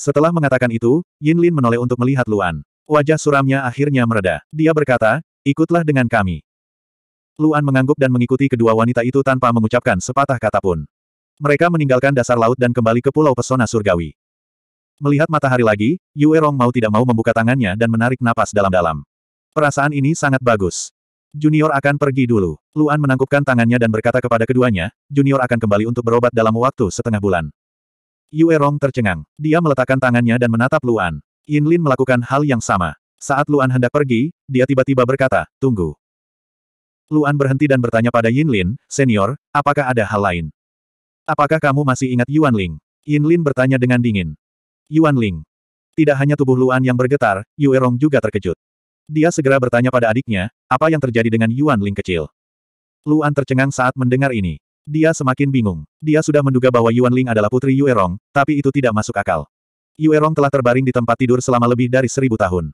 Speaker 1: Setelah mengatakan itu, Yin Lin menoleh untuk melihat Luan. Wajah suramnya akhirnya mereda. Dia berkata, ikutlah dengan kami. Luan mengangguk dan mengikuti kedua wanita itu tanpa mengucapkan sepatah kata pun. Mereka meninggalkan dasar laut dan kembali ke pulau pesona surgawi. Melihat matahari lagi, Yue Rong mau tidak mau membuka tangannya dan menarik napas dalam-dalam. Perasaan ini sangat bagus. Junior akan pergi dulu. Luan menangkupkan tangannya dan berkata kepada keduanya, Junior akan kembali untuk berobat dalam waktu setengah bulan. Yue Rong tercengang. Dia meletakkan tangannya dan menatap Luan. Yin Lin melakukan hal yang sama. Saat Luan hendak pergi, dia tiba-tiba berkata, tunggu. Luan berhenti dan bertanya pada Yin Lin, senior, apakah ada hal lain? Apakah kamu masih ingat Yuan Ling? Yin Lin bertanya dengan dingin. Yuan Ling. Tidak hanya tubuh Luan yang bergetar, Yue Rong juga terkejut. Dia segera bertanya pada adiknya, apa yang terjadi dengan Yuan Ling kecil? Luan tercengang saat mendengar ini. Dia semakin bingung. Dia sudah menduga bahwa Yuan Ling adalah putri Yue Rong, tapi itu tidak masuk akal. Yuerong telah terbaring di tempat tidur selama lebih dari seribu tahun.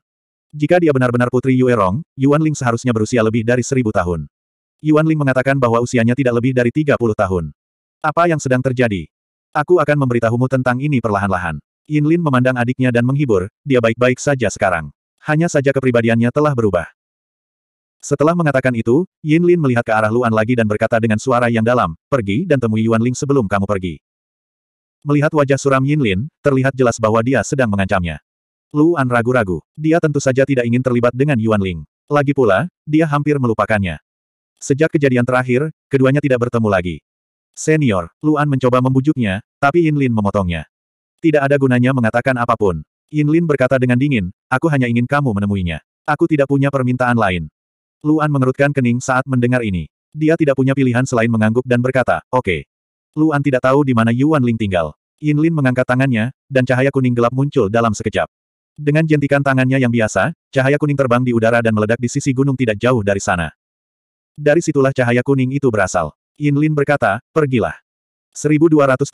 Speaker 1: Jika dia benar-benar putri Yuerong, Yuan Ling seharusnya berusia lebih dari seribu tahun. Yuan Ling mengatakan bahwa usianya tidak lebih dari tiga puluh tahun. Apa yang sedang terjadi? Aku akan memberitahumu tentang ini perlahan-lahan. Yin Lin memandang adiknya dan menghibur, dia baik-baik saja sekarang. Hanya saja kepribadiannya telah berubah. Setelah mengatakan itu, Yin Lin melihat ke arah Luan lagi dan berkata dengan suara yang dalam, pergi dan temui Yuan Ling sebelum kamu pergi. Melihat wajah suram Yinlin, terlihat jelas bahwa dia sedang mengancamnya. Luan ragu-ragu. Dia tentu saja tidak ingin terlibat dengan Yuan Ling. Lagi pula, dia hampir melupakannya. Sejak kejadian terakhir, keduanya tidak bertemu lagi. Senior, Luan mencoba membujuknya, tapi Yinlin memotongnya. Tidak ada gunanya mengatakan apapun. Yinlin berkata dengan dingin, aku hanya ingin kamu menemuinya. Aku tidak punya permintaan lain. Luan mengerutkan kening saat mendengar ini. Dia tidak punya pilihan selain mengangguk dan berkata, oke. Okay. Luan tidak tahu di mana Yuan Ling tinggal. Yin Lin mengangkat tangannya, dan cahaya kuning gelap muncul dalam sekejap. Dengan jentikan tangannya yang biasa, cahaya kuning terbang di udara dan meledak di sisi gunung tidak jauh dari sana. Dari situlah cahaya kuning itu berasal. Yin Lin berkata, pergilah. 1277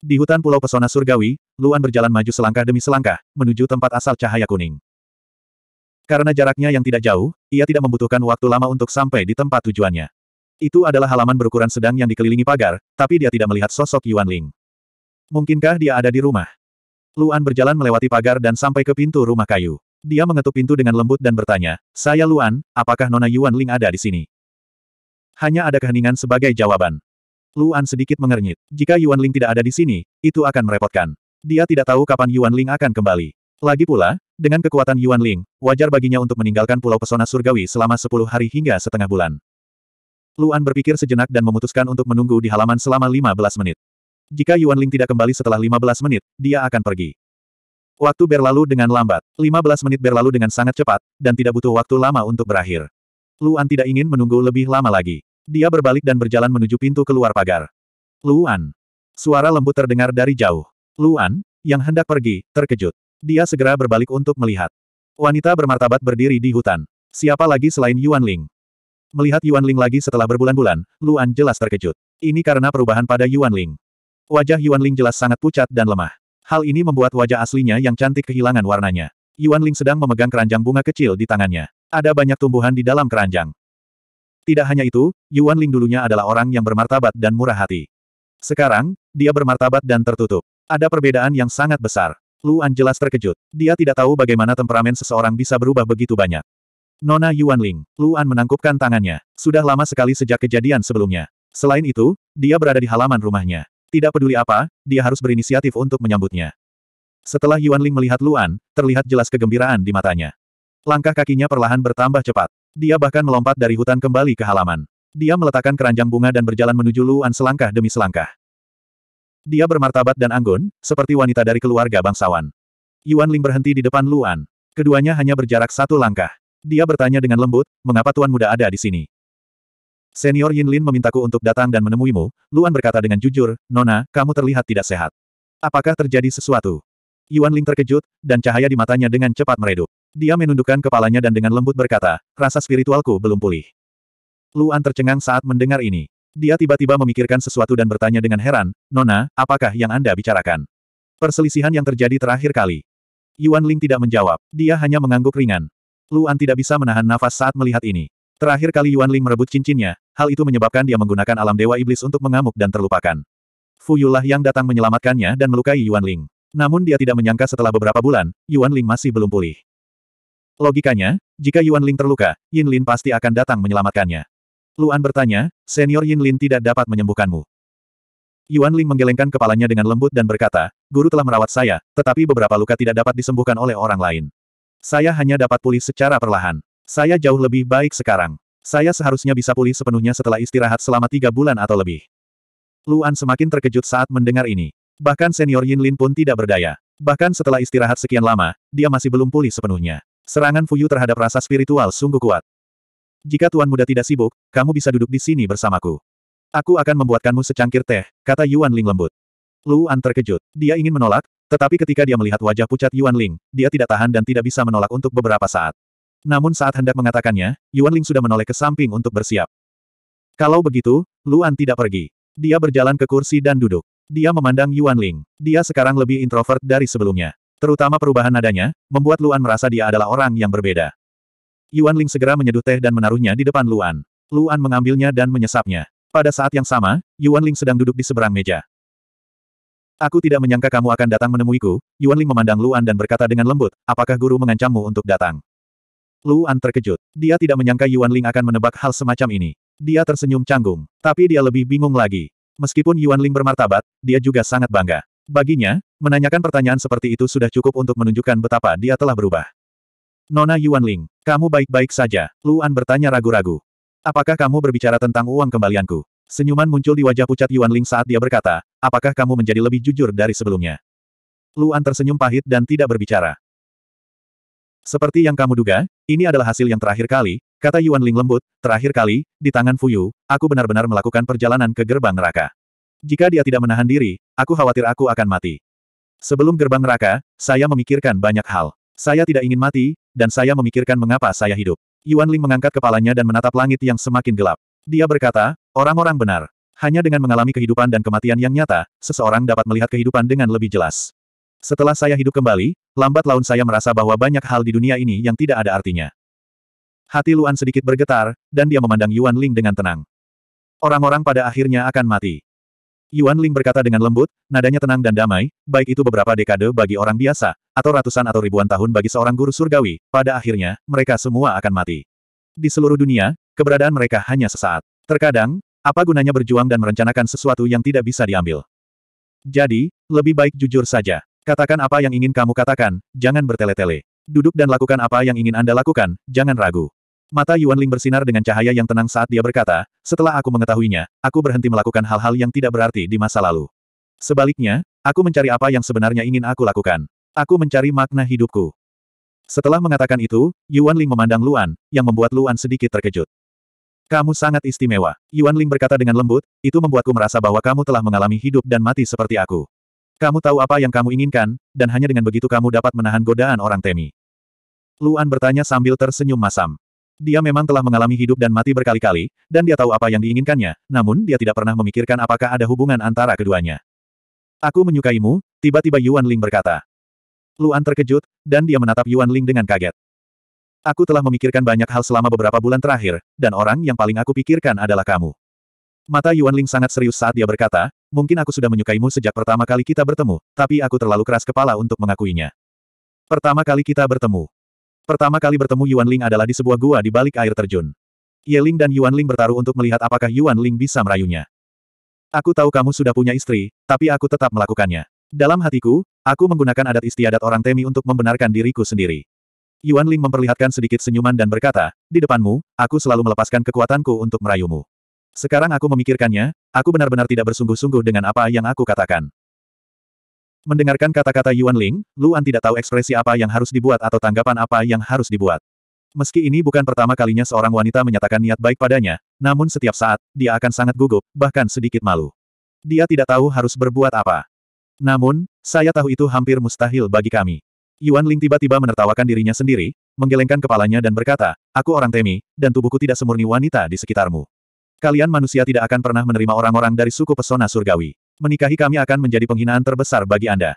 Speaker 1: Di hutan Pulau Pesona Surgawi, Luan berjalan maju selangkah demi selangkah, menuju tempat asal cahaya kuning. Karena jaraknya yang tidak jauh, ia tidak membutuhkan waktu lama untuk sampai di tempat tujuannya. Itu adalah halaman berukuran sedang yang dikelilingi pagar, tapi dia tidak melihat sosok Yuan Ling. Mungkinkah dia ada di rumah? Luan berjalan melewati pagar dan sampai ke pintu rumah kayu. Dia mengetuk pintu dengan lembut dan bertanya, Saya Luan, apakah Nona Yuan Ling ada di sini? Hanya ada keheningan sebagai jawaban. Luan sedikit mengernyit. Jika Yuan Ling tidak ada di sini, itu akan merepotkan. Dia tidak tahu kapan Yuan Ling akan kembali. Lagi pula, dengan kekuatan Yuan Ling, wajar baginya untuk meninggalkan Pulau Pesona Surgawi selama 10 hari hingga setengah bulan. Luan berpikir sejenak dan memutuskan untuk menunggu di halaman selama 15 menit. Jika Yuan Ling tidak kembali setelah 15 menit, dia akan pergi. Waktu berlalu dengan lambat. 15 menit berlalu dengan sangat cepat, dan tidak butuh waktu lama untuk berakhir. Luan tidak ingin menunggu lebih lama lagi. Dia berbalik dan berjalan menuju pintu keluar pagar. Luan. Suara lembut terdengar dari jauh. Luan, yang hendak pergi, terkejut. Dia segera berbalik untuk melihat. Wanita bermartabat berdiri di hutan. Siapa lagi selain Yuan Ling? Melihat Yuan Ling lagi setelah berbulan-bulan, Luan jelas terkejut. Ini karena perubahan pada Yuan Ling. Wajah Yuan Ling jelas sangat pucat dan lemah. Hal ini membuat wajah aslinya yang cantik kehilangan warnanya. Yuan Ling sedang memegang keranjang bunga kecil di tangannya. Ada banyak tumbuhan di dalam keranjang. Tidak hanya itu, Yuan Ling dulunya adalah orang yang bermartabat dan murah hati. Sekarang, dia bermartabat dan tertutup. Ada perbedaan yang sangat besar. Luan jelas terkejut. Dia tidak tahu bagaimana temperamen seseorang bisa berubah begitu banyak. Nona Yuanling, Luan menangkupkan tangannya. Sudah lama sekali sejak kejadian sebelumnya. Selain itu, dia berada di halaman rumahnya. Tidak peduli apa, dia harus berinisiatif untuk menyambutnya. Setelah Yuanling melihat Luan, terlihat jelas kegembiraan di matanya. Langkah kakinya perlahan bertambah cepat. Dia bahkan melompat dari hutan kembali ke halaman. Dia meletakkan keranjang bunga dan berjalan menuju Luan selangkah demi selangkah. Dia bermartabat dan anggun, seperti wanita dari keluarga bangsawan. Yuanling berhenti di depan Luan. Keduanya hanya berjarak satu langkah. Dia bertanya dengan lembut, mengapa Tuan Muda ada di sini? Senior Yin Lin memintaku untuk datang dan menemuimu, Luan berkata dengan jujur, Nona, kamu terlihat tidak sehat. Apakah terjadi sesuatu? Yuan Ling terkejut, dan cahaya di matanya dengan cepat meredup. Dia menundukkan kepalanya dan dengan lembut berkata, rasa spiritualku belum pulih. Luan tercengang saat mendengar ini. Dia tiba-tiba memikirkan sesuatu dan bertanya dengan heran, Nona, apakah yang Anda bicarakan? Perselisihan yang terjadi terakhir kali. Yuan Ling tidak menjawab, dia hanya mengangguk ringan. Luan tidak bisa menahan nafas saat melihat ini. Terakhir kali Yuan Ling merebut cincinnya, hal itu menyebabkan dia menggunakan alam dewa iblis untuk mengamuk dan terlupakan. Fu Fuyulah yang datang menyelamatkannya dan melukai Yuan Ling. Namun dia tidak menyangka setelah beberapa bulan, Yuan Ling masih belum pulih. Logikanya, jika Yuan Ling terluka, Yin Lin pasti akan datang menyelamatkannya. Luan bertanya, senior Yin Lin tidak dapat menyembuhkanmu. Yuan Ling menggelengkan kepalanya dengan lembut dan berkata, guru telah merawat saya, tetapi beberapa luka tidak dapat disembuhkan oleh orang lain. Saya hanya dapat pulih secara perlahan. Saya jauh lebih baik sekarang. Saya seharusnya bisa pulih sepenuhnya setelah istirahat selama tiga bulan atau lebih. Luan semakin terkejut saat mendengar ini. Bahkan senior Yin Lin pun tidak berdaya. Bahkan setelah istirahat sekian lama, dia masih belum pulih sepenuhnya. Serangan Fuyu terhadap rasa spiritual sungguh kuat. Jika Tuan Muda tidak sibuk, kamu bisa duduk di sini bersamaku. Aku akan membuatkanmu secangkir teh, kata Yuan Ling lembut. Luan terkejut. Dia ingin menolak, tetapi ketika dia melihat wajah pucat Yuan Ling, dia tidak tahan dan tidak bisa menolak untuk beberapa saat. Namun saat hendak mengatakannya, Yuan Ling sudah menoleh ke samping untuk bersiap. Kalau begitu, Luan tidak pergi. Dia berjalan ke kursi dan duduk. Dia memandang Yuan Ling. Dia sekarang lebih introvert dari sebelumnya. Terutama perubahan nadanya, membuat Luan merasa dia adalah orang yang berbeda. Yuan Ling segera menyeduh teh dan menaruhnya di depan Luan. Luan mengambilnya dan menyesapnya. Pada saat yang sama, Yuan Ling sedang duduk di seberang meja. Aku tidak menyangka kamu akan datang menemuiku, Yuan Ling memandang Luan dan berkata dengan lembut, apakah guru mengancammu untuk datang? Luan terkejut. Dia tidak menyangka Yuan Ling akan menebak hal semacam ini. Dia tersenyum canggung, tapi dia lebih bingung lagi. Meskipun Yuan Ling bermartabat, dia juga sangat bangga. Baginya, menanyakan pertanyaan seperti itu sudah cukup untuk menunjukkan betapa dia telah berubah. Nona Yuan Ling, kamu baik-baik saja, Luan bertanya ragu-ragu. Apakah kamu berbicara tentang uang kembalianku? Senyuman muncul di wajah pucat Yuan Ling saat dia berkata, apakah kamu menjadi lebih jujur dari sebelumnya? Luan tersenyum pahit dan tidak berbicara. Seperti yang kamu duga, ini adalah hasil yang terakhir kali, kata Yuan Ling lembut, terakhir kali, di tangan Fuyu, aku benar-benar melakukan perjalanan ke gerbang neraka. Jika dia tidak menahan diri, aku khawatir aku akan mati. Sebelum gerbang neraka, saya memikirkan banyak hal. Saya tidak ingin mati, dan saya memikirkan mengapa saya hidup. Yuan Ling mengangkat kepalanya dan menatap langit yang semakin gelap. Dia berkata, Orang-orang benar. Hanya dengan mengalami kehidupan dan kematian yang nyata, seseorang dapat melihat kehidupan dengan lebih jelas. Setelah saya hidup kembali, lambat laun saya merasa bahwa banyak hal di dunia ini yang tidak ada artinya. Hati Luan sedikit bergetar, dan dia memandang Yuan Ling dengan tenang. Orang-orang pada akhirnya akan mati. Yuan Ling berkata dengan lembut, nadanya tenang dan damai, baik itu beberapa dekade bagi orang biasa, atau ratusan atau ribuan tahun bagi seorang guru surgawi, pada akhirnya, mereka semua akan mati. Di seluruh dunia, keberadaan mereka hanya sesaat. Terkadang, apa gunanya berjuang dan merencanakan sesuatu yang tidak bisa diambil? Jadi, lebih baik jujur saja. Katakan apa yang ingin kamu katakan, jangan bertele-tele. Duduk dan lakukan apa yang ingin Anda lakukan, jangan ragu. Mata Yuan Ling bersinar dengan cahaya yang tenang saat dia berkata, setelah aku mengetahuinya, aku berhenti melakukan hal-hal yang tidak berarti di masa lalu. Sebaliknya, aku mencari apa yang sebenarnya ingin aku lakukan. Aku mencari makna hidupku. Setelah mengatakan itu, Yuan Ling memandang Luan, yang membuat Luan sedikit terkejut. Kamu sangat istimewa. Yuan Ling berkata dengan lembut, itu membuatku merasa bahwa kamu telah mengalami hidup dan mati seperti aku. Kamu tahu apa yang kamu inginkan, dan hanya dengan begitu kamu dapat menahan godaan orang Temi. Luan bertanya sambil tersenyum masam. Dia memang telah mengalami hidup dan mati berkali-kali, dan dia tahu apa yang diinginkannya, namun dia tidak pernah memikirkan apakah ada hubungan antara keduanya. Aku menyukaimu, tiba-tiba Yuan Ling berkata. Luan terkejut, dan dia menatap Yuan Ling dengan kaget. Aku telah memikirkan banyak hal selama beberapa bulan terakhir, dan orang yang paling aku pikirkan adalah kamu. Mata Yuan Ling sangat serius saat dia berkata, mungkin aku sudah menyukaimu sejak pertama kali kita bertemu, tapi aku terlalu keras kepala untuk mengakuinya. Pertama kali kita bertemu. Pertama kali bertemu Yuan Ling adalah di sebuah gua di balik air terjun. Ye Ling dan Yuan Ling bertaruh untuk melihat apakah Yuan Ling bisa merayunya. Aku tahu kamu sudah punya istri, tapi aku tetap melakukannya. Dalam hatiku, aku menggunakan adat istiadat orang Temi untuk membenarkan diriku sendiri. Yuan Ling memperlihatkan sedikit senyuman dan berkata, di depanmu, aku selalu melepaskan kekuatanku untuk merayumu. Sekarang aku memikirkannya, aku benar-benar tidak bersungguh-sungguh dengan apa yang aku katakan. Mendengarkan kata-kata Yuan Ling, Luan tidak tahu ekspresi apa yang harus dibuat atau tanggapan apa yang harus dibuat. Meski ini bukan pertama kalinya seorang wanita menyatakan niat baik padanya, namun setiap saat, dia akan sangat gugup, bahkan sedikit malu. Dia tidak tahu harus berbuat apa. Namun, saya tahu itu hampir mustahil bagi kami. Yuan Ling tiba-tiba menertawakan dirinya sendiri, menggelengkan kepalanya dan berkata, Aku orang Temi, dan tubuhku tidak semurni wanita di sekitarmu. Kalian manusia tidak akan pernah menerima orang-orang dari suku pesona surgawi. Menikahi kami akan menjadi penghinaan terbesar bagi Anda.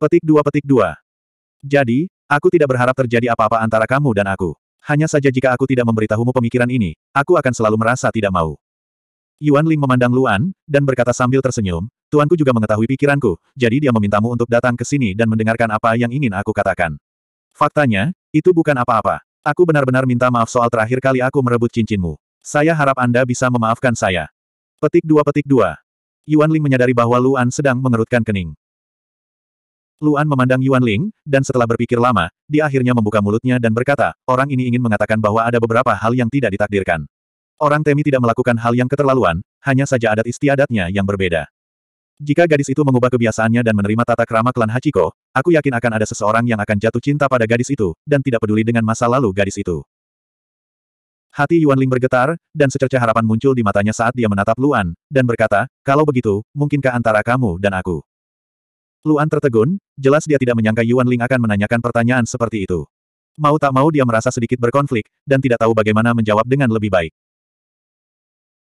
Speaker 1: Petik dua petik dua. Jadi, aku tidak berharap terjadi apa-apa antara kamu dan aku. Hanya saja jika aku tidak memberitahumu pemikiran ini, aku akan selalu merasa tidak mau. Yuan Ling memandang Luan, dan berkata sambil tersenyum, Tuanku juga mengetahui pikiranku, jadi dia memintamu untuk datang ke sini dan mendengarkan apa yang ingin aku katakan. Faktanya, itu bukan apa-apa. Aku benar-benar minta maaf soal terakhir kali aku merebut cincinmu. Saya harap Anda bisa memaafkan saya. Petik dua petik dua. Yuan Ling menyadari bahwa Luan sedang mengerutkan kening. Luan memandang Yuan Ling, dan setelah berpikir lama, dia akhirnya membuka mulutnya dan berkata, orang ini ingin mengatakan bahwa ada beberapa hal yang tidak ditakdirkan. Orang Temi tidak melakukan hal yang keterlaluan, hanya saja adat istiadatnya yang berbeda. Jika gadis itu mengubah kebiasaannya dan menerima tata kerama klan Hachiko, aku yakin akan ada seseorang yang akan jatuh cinta pada gadis itu, dan tidak peduli dengan masa lalu gadis itu. Hati Yuan Ling bergetar, dan secerca harapan muncul di matanya saat dia menatap Luan, dan berkata, kalau begitu, mungkinkah antara kamu dan aku? Luan tertegun, jelas dia tidak menyangka Yuan Ling akan menanyakan pertanyaan seperti itu. Mau tak mau dia merasa sedikit berkonflik, dan tidak tahu bagaimana menjawab dengan lebih baik.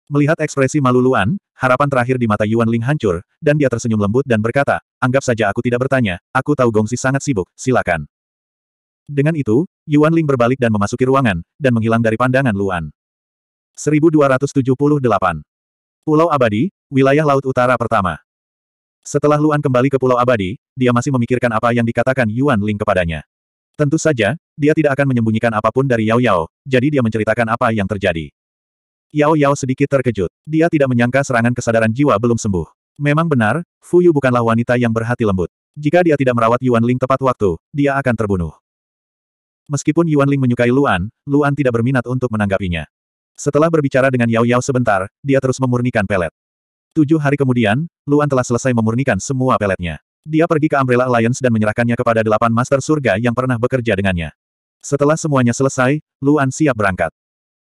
Speaker 1: Melihat ekspresi maluluan, harapan terakhir di mata Yuan Ling hancur, dan dia tersenyum lembut dan berkata, anggap saja aku tidak bertanya, aku tahu Gongsi sangat sibuk, silakan. Dengan itu, Yuan Ling berbalik dan memasuki ruangan, dan menghilang dari pandangan Luan. 1278. Pulau Abadi, wilayah Laut Utara pertama. Setelah Luan kembali ke Pulau Abadi, dia masih memikirkan apa yang dikatakan Yuan Ling kepadanya. Tentu saja, dia tidak akan menyembunyikan apapun dari Yao Yao, jadi dia menceritakan apa yang terjadi. Yao Yao sedikit terkejut. Dia tidak menyangka serangan kesadaran jiwa belum sembuh. Memang benar, Fu Yu bukanlah wanita yang berhati lembut. Jika dia tidak merawat Yuan Ling tepat waktu, dia akan terbunuh. Meskipun Yuan Ling menyukai Luan, Luan tidak berminat untuk menanggapinya. Setelah berbicara dengan Yao Yao sebentar, dia terus memurnikan pelet. Tujuh hari kemudian, Luan telah selesai memurnikan semua peletnya. Dia pergi ke Umbrella Alliance dan menyerahkannya kepada delapan Master Surga yang pernah bekerja dengannya. Setelah semuanya selesai, Luan siap berangkat.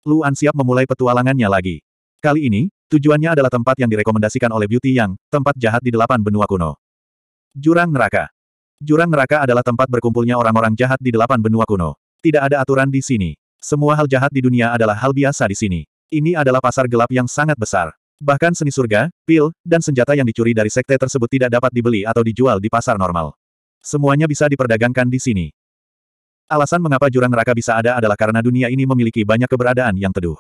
Speaker 1: Luan siap memulai petualangannya lagi. Kali ini, tujuannya adalah tempat yang direkomendasikan oleh Beauty Yang, tempat jahat di delapan benua kuno. Jurang neraka. Jurang neraka adalah tempat berkumpulnya orang-orang jahat di delapan benua kuno. Tidak ada aturan di sini. Semua hal jahat di dunia adalah hal biasa di sini. Ini adalah pasar gelap yang sangat besar. Bahkan seni surga, pil, dan senjata yang dicuri dari sekte tersebut tidak dapat dibeli atau dijual di pasar normal. Semuanya bisa diperdagangkan di sini. Alasan mengapa jurang neraka bisa ada adalah karena dunia ini memiliki banyak keberadaan yang teduh.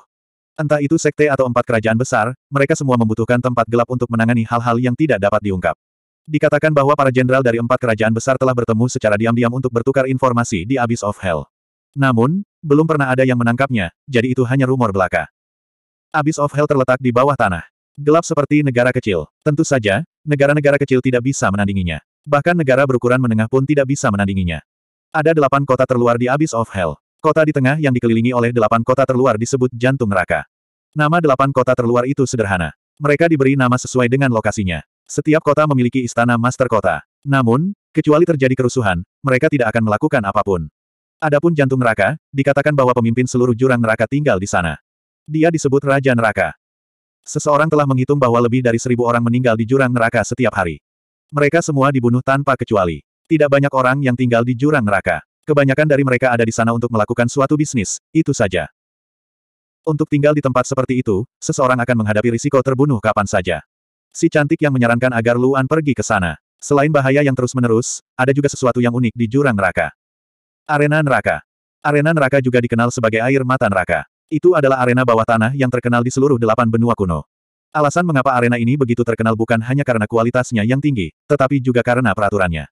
Speaker 1: Entah itu sekte atau empat kerajaan besar, mereka semua membutuhkan tempat gelap untuk menangani hal-hal yang tidak dapat diungkap. Dikatakan bahwa para jenderal dari empat kerajaan besar telah bertemu secara diam-diam untuk bertukar informasi di Abyss of Hell. Namun, belum pernah ada yang menangkapnya, jadi itu hanya rumor belaka. Abyss of Hell terletak di bawah tanah. Gelap seperti negara kecil. Tentu saja, negara-negara kecil tidak bisa menandinginya. Bahkan negara berukuran menengah pun tidak bisa menandinginya. Ada delapan kota terluar di Abyss of Hell. Kota di tengah yang dikelilingi oleh delapan kota terluar disebut jantung neraka. Nama delapan kota terluar itu sederhana. Mereka diberi nama sesuai dengan lokasinya. Setiap kota memiliki istana master kota. Namun, kecuali terjadi kerusuhan, mereka tidak akan melakukan apapun. Adapun jantung neraka, dikatakan bahwa pemimpin seluruh jurang neraka tinggal di sana. Dia disebut Raja Neraka. Seseorang telah menghitung bahwa lebih dari seribu orang meninggal di jurang neraka setiap hari. Mereka semua dibunuh tanpa kecuali. Tidak banyak orang yang tinggal di jurang neraka. Kebanyakan dari mereka ada di sana untuk melakukan suatu bisnis, itu saja. Untuk tinggal di tempat seperti itu, seseorang akan menghadapi risiko terbunuh kapan saja. Si cantik yang menyarankan agar Luan pergi ke sana. Selain bahaya yang terus-menerus, ada juga sesuatu yang unik di jurang neraka. Arena neraka. Arena neraka juga dikenal sebagai air mata neraka. Itu adalah arena bawah tanah yang terkenal di seluruh delapan benua kuno. Alasan mengapa arena ini begitu terkenal bukan hanya karena kualitasnya yang tinggi, tetapi juga karena peraturannya.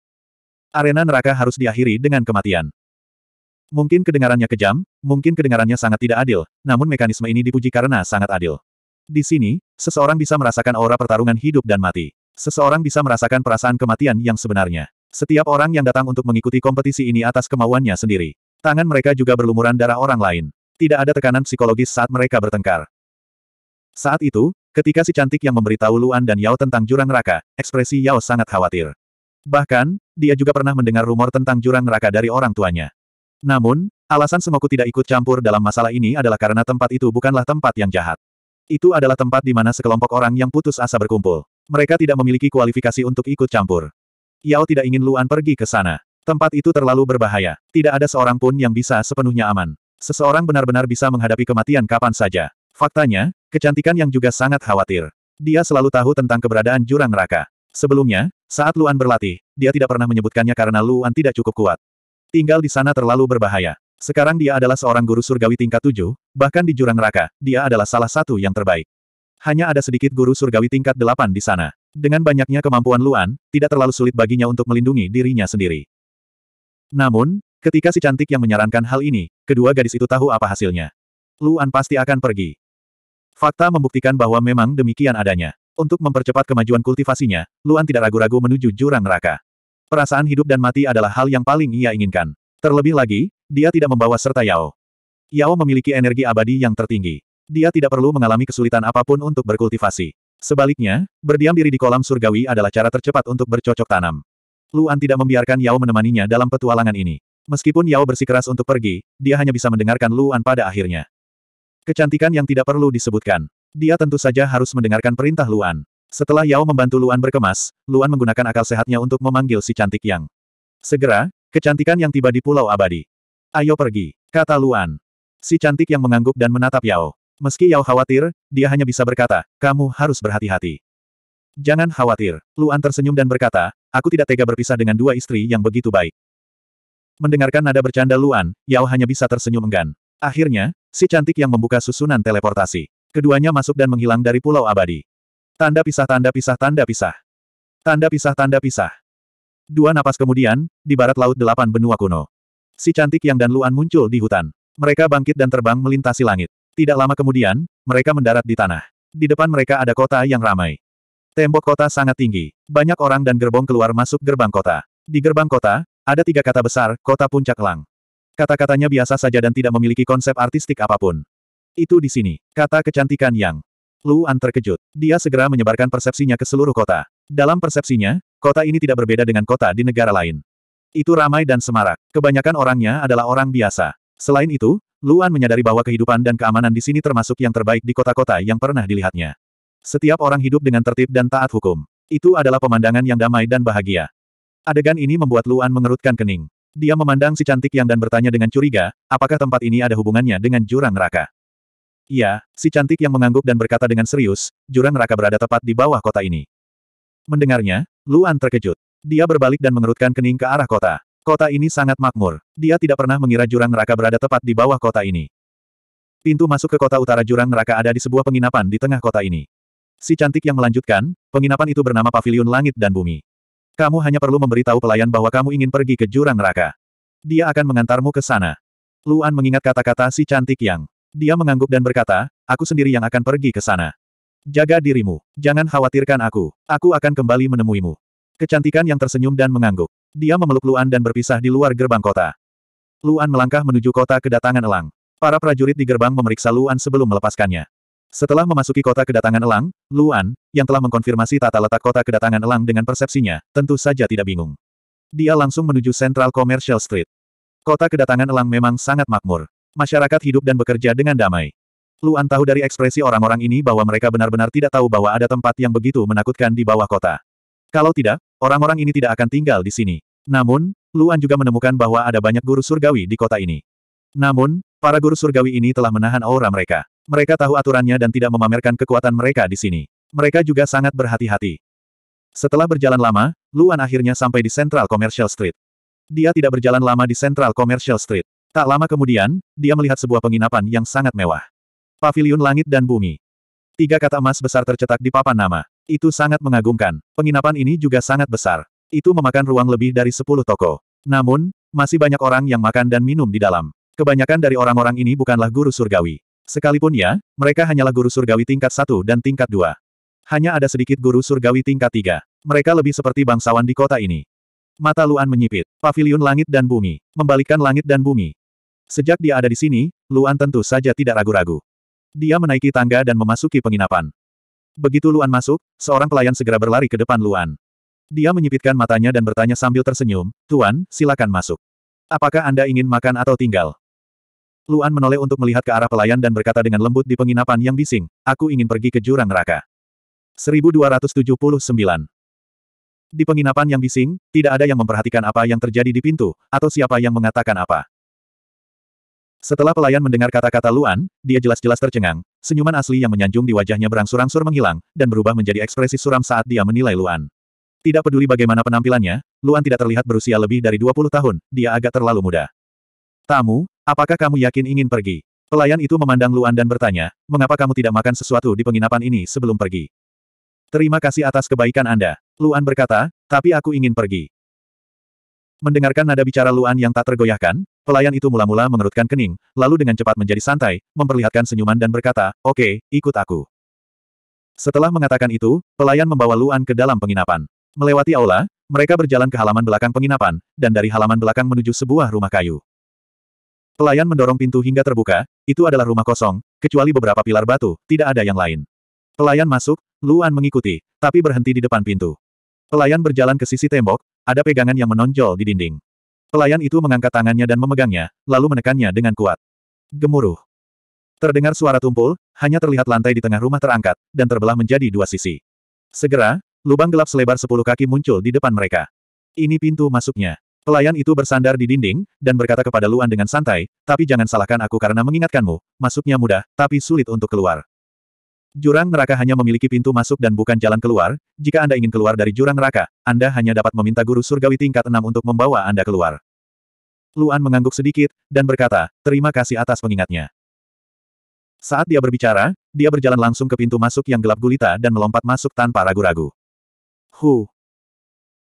Speaker 1: Arena neraka harus diakhiri dengan kematian. Mungkin kedengarannya kejam, mungkin kedengarannya sangat tidak adil, namun mekanisme ini dipuji karena sangat adil. Di sini, seseorang bisa merasakan aura pertarungan hidup dan mati. Seseorang bisa merasakan perasaan kematian yang sebenarnya. Setiap orang yang datang untuk mengikuti kompetisi ini atas kemauannya sendiri. Tangan mereka juga berlumuran darah orang lain. Tidak ada tekanan psikologis saat mereka bertengkar. Saat itu, ketika si cantik yang memberitahu Luan dan Yao tentang jurang neraka, ekspresi Yao sangat khawatir. Bahkan, dia juga pernah mendengar rumor tentang jurang neraka dari orang tuanya. Namun, alasan Semoku tidak ikut campur dalam masalah ini adalah karena tempat itu bukanlah tempat yang jahat. Itu adalah tempat di mana sekelompok orang yang putus asa berkumpul. Mereka tidak memiliki kualifikasi untuk ikut campur. Yao tidak ingin Luan pergi ke sana. Tempat itu terlalu berbahaya. Tidak ada seorang pun yang bisa sepenuhnya aman. Seseorang benar-benar bisa menghadapi kematian kapan saja. Faktanya, kecantikan yang juga sangat khawatir. Dia selalu tahu tentang keberadaan jurang neraka. Sebelumnya, saat Luan berlatih, dia tidak pernah menyebutkannya karena Luan tidak cukup kuat. Tinggal di sana terlalu berbahaya. Sekarang dia adalah seorang guru surgawi tingkat tujuh, bahkan di jurang neraka, dia adalah salah satu yang terbaik. Hanya ada sedikit guru surgawi tingkat delapan di sana. Dengan banyaknya kemampuan Luan, tidak terlalu sulit baginya untuk melindungi dirinya sendiri. Namun, ketika si cantik yang menyarankan hal ini, kedua gadis itu tahu apa hasilnya. Luan pasti akan pergi. Fakta membuktikan bahwa memang demikian adanya. Untuk mempercepat kemajuan kultivasinya, Luan tidak ragu-ragu menuju jurang neraka. Perasaan hidup dan mati adalah hal yang paling ia inginkan. Terlebih lagi, dia tidak membawa serta Yao. Yao memiliki energi abadi yang tertinggi. Dia tidak perlu mengalami kesulitan apapun untuk berkultivasi. Sebaliknya, berdiam diri di kolam surgawi adalah cara tercepat untuk bercocok tanam. Luan tidak membiarkan Yao menemaninya dalam petualangan ini. Meskipun Yao bersikeras untuk pergi, dia hanya bisa mendengarkan Luan pada akhirnya. Kecantikan yang tidak perlu disebutkan. Dia tentu saja harus mendengarkan perintah Luan. Setelah Yao membantu Luan berkemas, Luan menggunakan akal sehatnya untuk memanggil si cantik yang. Segera, kecantikan yang tiba di Pulau Abadi. Ayo pergi, kata Luan. Si cantik yang mengangguk dan menatap Yao. Meski Yao khawatir, dia hanya bisa berkata, kamu harus berhati-hati. Jangan khawatir, Luan tersenyum dan berkata, aku tidak tega berpisah dengan dua istri yang begitu baik. Mendengarkan nada bercanda Luan, Yao hanya bisa tersenyum enggan. Akhirnya, si cantik yang membuka susunan teleportasi. Keduanya masuk dan menghilang dari pulau abadi. Tanda pisah tanda pisah tanda pisah. Tanda pisah tanda pisah. Dua napas kemudian, di barat laut delapan benua kuno. Si cantik yang dan Luan muncul di hutan. Mereka bangkit dan terbang melintasi langit. Tidak lama kemudian, mereka mendarat di tanah. Di depan mereka ada kota yang ramai. Tembok kota sangat tinggi. Banyak orang dan gerbong keluar masuk gerbang kota. Di gerbang kota, ada tiga kata besar, kota puncak lang. Kata-katanya biasa saja dan tidak memiliki konsep artistik apapun. Itu di sini, kata kecantikan Yang. Luan terkejut. Dia segera menyebarkan persepsinya ke seluruh kota. Dalam persepsinya, kota ini tidak berbeda dengan kota di negara lain. Itu ramai dan semarak. Kebanyakan orangnya adalah orang biasa. Selain itu, Luan menyadari bahwa kehidupan dan keamanan di sini termasuk yang terbaik di kota-kota yang pernah dilihatnya. Setiap orang hidup dengan tertib dan taat hukum. Itu adalah pemandangan yang damai dan bahagia. Adegan ini membuat Luan mengerutkan kening. Dia memandang si cantik yang dan bertanya dengan curiga, apakah tempat ini ada hubungannya dengan jurang neraka. Iya, si cantik yang mengangguk dan berkata dengan serius, jurang neraka berada tepat di bawah kota ini. Mendengarnya, Luan terkejut. Dia berbalik dan mengerutkan kening ke arah kota. Kota ini sangat makmur. Dia tidak pernah mengira jurang neraka berada tepat di bawah kota ini. Pintu masuk ke kota utara jurang neraka ada di sebuah penginapan di tengah kota ini. Si cantik yang melanjutkan, penginapan itu bernama Paviliun Langit dan Bumi. Kamu hanya perlu memberitahu pelayan bahwa kamu ingin pergi ke jurang neraka. Dia akan mengantarmu ke sana. Luan mengingat kata-kata si cantik yang dia mengangguk dan berkata, aku sendiri yang akan pergi ke sana. Jaga dirimu, jangan khawatirkan aku, aku akan kembali menemuimu. Kecantikan yang tersenyum dan mengangguk. Dia memeluk Luan dan berpisah di luar gerbang kota. Luan melangkah menuju kota kedatangan Elang. Para prajurit di gerbang memeriksa Luan sebelum melepaskannya. Setelah memasuki kota kedatangan Elang, Luan, yang telah mengkonfirmasi tata letak kota kedatangan Elang dengan persepsinya, tentu saja tidak bingung. Dia langsung menuju Central Commercial Street. Kota kedatangan Elang memang sangat makmur masyarakat hidup dan bekerja dengan damai. Luan tahu dari ekspresi orang-orang ini bahwa mereka benar-benar tidak tahu bahwa ada tempat yang begitu menakutkan di bawah kota. Kalau tidak, orang-orang ini tidak akan tinggal di sini. Namun, Luan juga menemukan bahwa ada banyak guru surgawi di kota ini. Namun, para guru surgawi ini telah menahan aura mereka. Mereka tahu aturannya dan tidak memamerkan kekuatan mereka di sini. Mereka juga sangat berhati-hati. Setelah berjalan lama, Luan akhirnya sampai di Central Commercial Street. Dia tidak berjalan lama di Central Commercial Street. Tak lama kemudian, dia melihat sebuah penginapan yang sangat mewah. Pavilion langit dan bumi. Tiga kata emas besar tercetak di papan nama. Itu sangat mengagumkan. Penginapan ini juga sangat besar. Itu memakan ruang lebih dari sepuluh toko. Namun, masih banyak orang yang makan dan minum di dalam. Kebanyakan dari orang-orang ini bukanlah guru surgawi. Sekalipun ya, mereka hanyalah guru surgawi tingkat satu dan tingkat dua. Hanya ada sedikit guru surgawi tingkat tiga. Mereka lebih seperti bangsawan di kota ini. Mata Luan menyipit. Pavilion langit dan bumi. Membalikkan langit dan bumi. Sejak dia ada di sini, Luan tentu saja tidak ragu-ragu. Dia menaiki tangga dan memasuki penginapan. Begitu Luan masuk, seorang pelayan segera berlari ke depan Luan. Dia menyipitkan matanya dan bertanya sambil tersenyum, Tuan, silakan masuk. Apakah Anda ingin makan atau tinggal? Luan menoleh untuk melihat ke arah pelayan dan berkata dengan lembut di penginapan yang bising, aku ingin pergi ke jurang neraka. 1279 di penginapan yang bising, tidak ada yang memperhatikan apa yang terjadi di pintu, atau siapa yang mengatakan apa. Setelah pelayan mendengar kata-kata Luan, dia jelas-jelas tercengang, senyuman asli yang menyanjung di wajahnya berangsur-angsur menghilang, dan berubah menjadi ekspresi suram saat dia menilai Luan. Tidak peduli bagaimana penampilannya, Luan tidak terlihat berusia lebih dari 20 tahun, dia agak terlalu muda. Tamu, apakah kamu yakin ingin pergi? Pelayan itu memandang Luan dan bertanya, mengapa kamu tidak makan sesuatu di penginapan ini sebelum pergi? Terima kasih atas kebaikan Anda. Luan berkata, tapi aku ingin pergi. Mendengarkan nada bicara Luan yang tak tergoyahkan, pelayan itu mula-mula mengerutkan kening, lalu dengan cepat menjadi santai, memperlihatkan senyuman dan berkata, oke, okay, ikut aku. Setelah mengatakan itu, pelayan membawa Luan ke dalam penginapan. Melewati aula, mereka berjalan ke halaman belakang penginapan, dan dari halaman belakang menuju sebuah rumah kayu. Pelayan mendorong pintu hingga terbuka, itu adalah rumah kosong, kecuali beberapa pilar batu, tidak ada yang lain. Pelayan masuk, Luan mengikuti, tapi berhenti di depan pintu. Pelayan berjalan ke sisi tembok, ada pegangan yang menonjol di dinding. Pelayan itu mengangkat tangannya dan memegangnya, lalu menekannya dengan kuat. Gemuruh. Terdengar suara tumpul, hanya terlihat lantai di tengah rumah terangkat, dan terbelah menjadi dua sisi. Segera, lubang gelap selebar sepuluh kaki muncul di depan mereka. Ini pintu masuknya. Pelayan itu bersandar di dinding, dan berkata kepada Luan dengan santai, tapi jangan salahkan aku karena mengingatkanmu, masuknya mudah, tapi sulit untuk keluar. Jurang neraka hanya memiliki pintu masuk dan bukan jalan keluar, jika Anda ingin keluar dari jurang neraka, Anda hanya dapat meminta guru surgawi tingkat enam untuk membawa Anda keluar. Luan mengangguk sedikit, dan berkata, terima kasih atas pengingatnya. Saat dia berbicara, dia berjalan langsung ke pintu masuk yang gelap gulita dan melompat masuk tanpa ragu-ragu. Hu.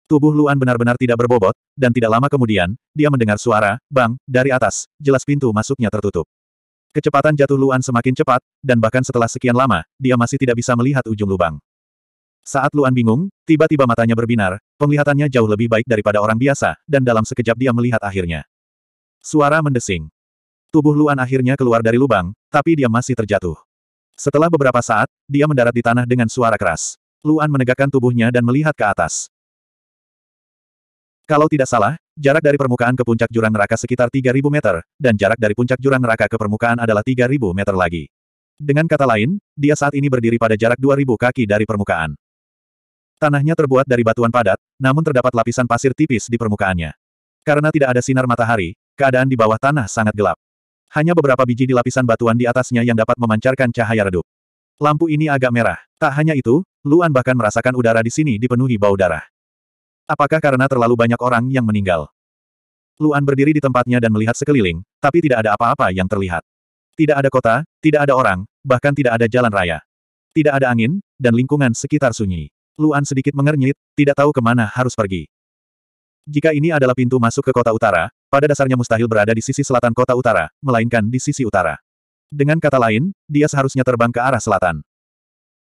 Speaker 1: Tubuh Luan benar-benar tidak berbobot, dan tidak lama kemudian, dia mendengar suara, bang, dari atas, jelas pintu masuknya tertutup. Kecepatan jatuh Luan semakin cepat, dan bahkan setelah sekian lama, dia masih tidak bisa melihat ujung lubang. Saat Luan bingung, tiba-tiba matanya berbinar, penglihatannya jauh lebih baik daripada orang biasa, dan dalam sekejap dia melihat akhirnya. Suara mendesing. Tubuh Luan akhirnya keluar dari lubang, tapi dia masih terjatuh. Setelah beberapa saat, dia mendarat di tanah dengan suara keras. Luan menegakkan tubuhnya dan melihat ke atas. Kalau tidak salah, Jarak dari permukaan ke puncak jurang neraka sekitar 3.000 meter, dan jarak dari puncak jurang neraka ke permukaan adalah 3.000 meter lagi. Dengan kata lain, dia saat ini berdiri pada jarak 2.000 kaki dari permukaan. Tanahnya terbuat dari batuan padat, namun terdapat lapisan pasir tipis di permukaannya. Karena tidak ada sinar matahari, keadaan di bawah tanah sangat gelap. Hanya beberapa biji di lapisan batuan di atasnya yang dapat memancarkan cahaya redup. Lampu ini agak merah. Tak hanya itu, Luan bahkan merasakan udara di sini dipenuhi bau darah. Apakah karena terlalu banyak orang yang meninggal? Luan berdiri di tempatnya dan melihat sekeliling, tapi tidak ada apa-apa yang terlihat. Tidak ada kota, tidak ada orang, bahkan tidak ada jalan raya. Tidak ada angin, dan lingkungan sekitar sunyi. Luan sedikit mengernyit, tidak tahu kemana harus pergi. Jika ini adalah pintu masuk ke kota utara, pada dasarnya mustahil berada di sisi selatan kota utara, melainkan di sisi utara. Dengan kata lain, dia seharusnya terbang ke arah selatan.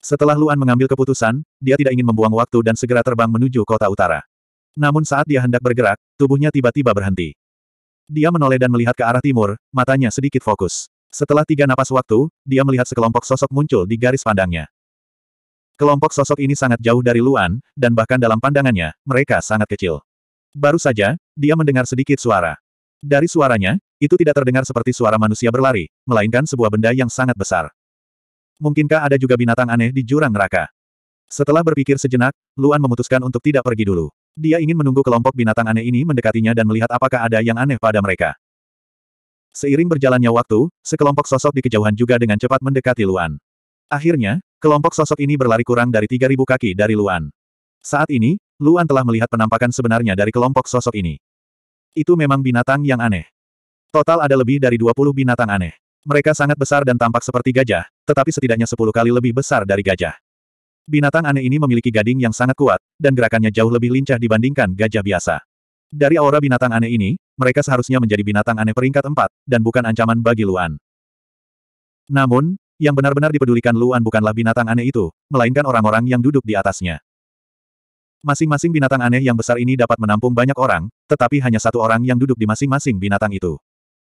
Speaker 1: Setelah Luan mengambil keputusan, dia tidak ingin membuang waktu dan segera terbang menuju kota utara. Namun saat dia hendak bergerak, tubuhnya tiba-tiba berhenti. Dia menoleh dan melihat ke arah timur, matanya sedikit fokus. Setelah tiga napas waktu, dia melihat sekelompok sosok muncul di garis pandangnya. Kelompok sosok ini sangat jauh dari Luan, dan bahkan dalam pandangannya, mereka sangat kecil. Baru saja, dia mendengar sedikit suara. Dari suaranya, itu tidak terdengar seperti suara manusia berlari, melainkan sebuah benda yang sangat besar. Mungkinkah ada juga binatang aneh di jurang neraka? Setelah berpikir sejenak, Luan memutuskan untuk tidak pergi dulu. Dia ingin menunggu kelompok binatang aneh ini mendekatinya dan melihat apakah ada yang aneh pada mereka. Seiring berjalannya waktu, sekelompok sosok di kejauhan juga dengan cepat mendekati Luan. Akhirnya, kelompok sosok ini berlari kurang dari 3.000 kaki dari Luan. Saat ini, Luan telah melihat penampakan sebenarnya dari kelompok sosok ini. Itu memang binatang yang aneh. Total ada lebih dari 20 binatang aneh. Mereka sangat besar dan tampak seperti gajah, tetapi setidaknya 10 kali lebih besar dari gajah. Binatang aneh ini memiliki gading yang sangat kuat, dan gerakannya jauh lebih lincah dibandingkan gajah biasa. Dari aura binatang aneh ini, mereka seharusnya menjadi binatang aneh peringkat empat, dan bukan ancaman bagi Luan. Namun, yang benar-benar dipedulikan Luan bukanlah binatang aneh itu, melainkan orang-orang yang duduk di atasnya. Masing-masing binatang aneh yang besar ini dapat menampung banyak orang, tetapi hanya satu orang yang duduk di masing-masing binatang itu.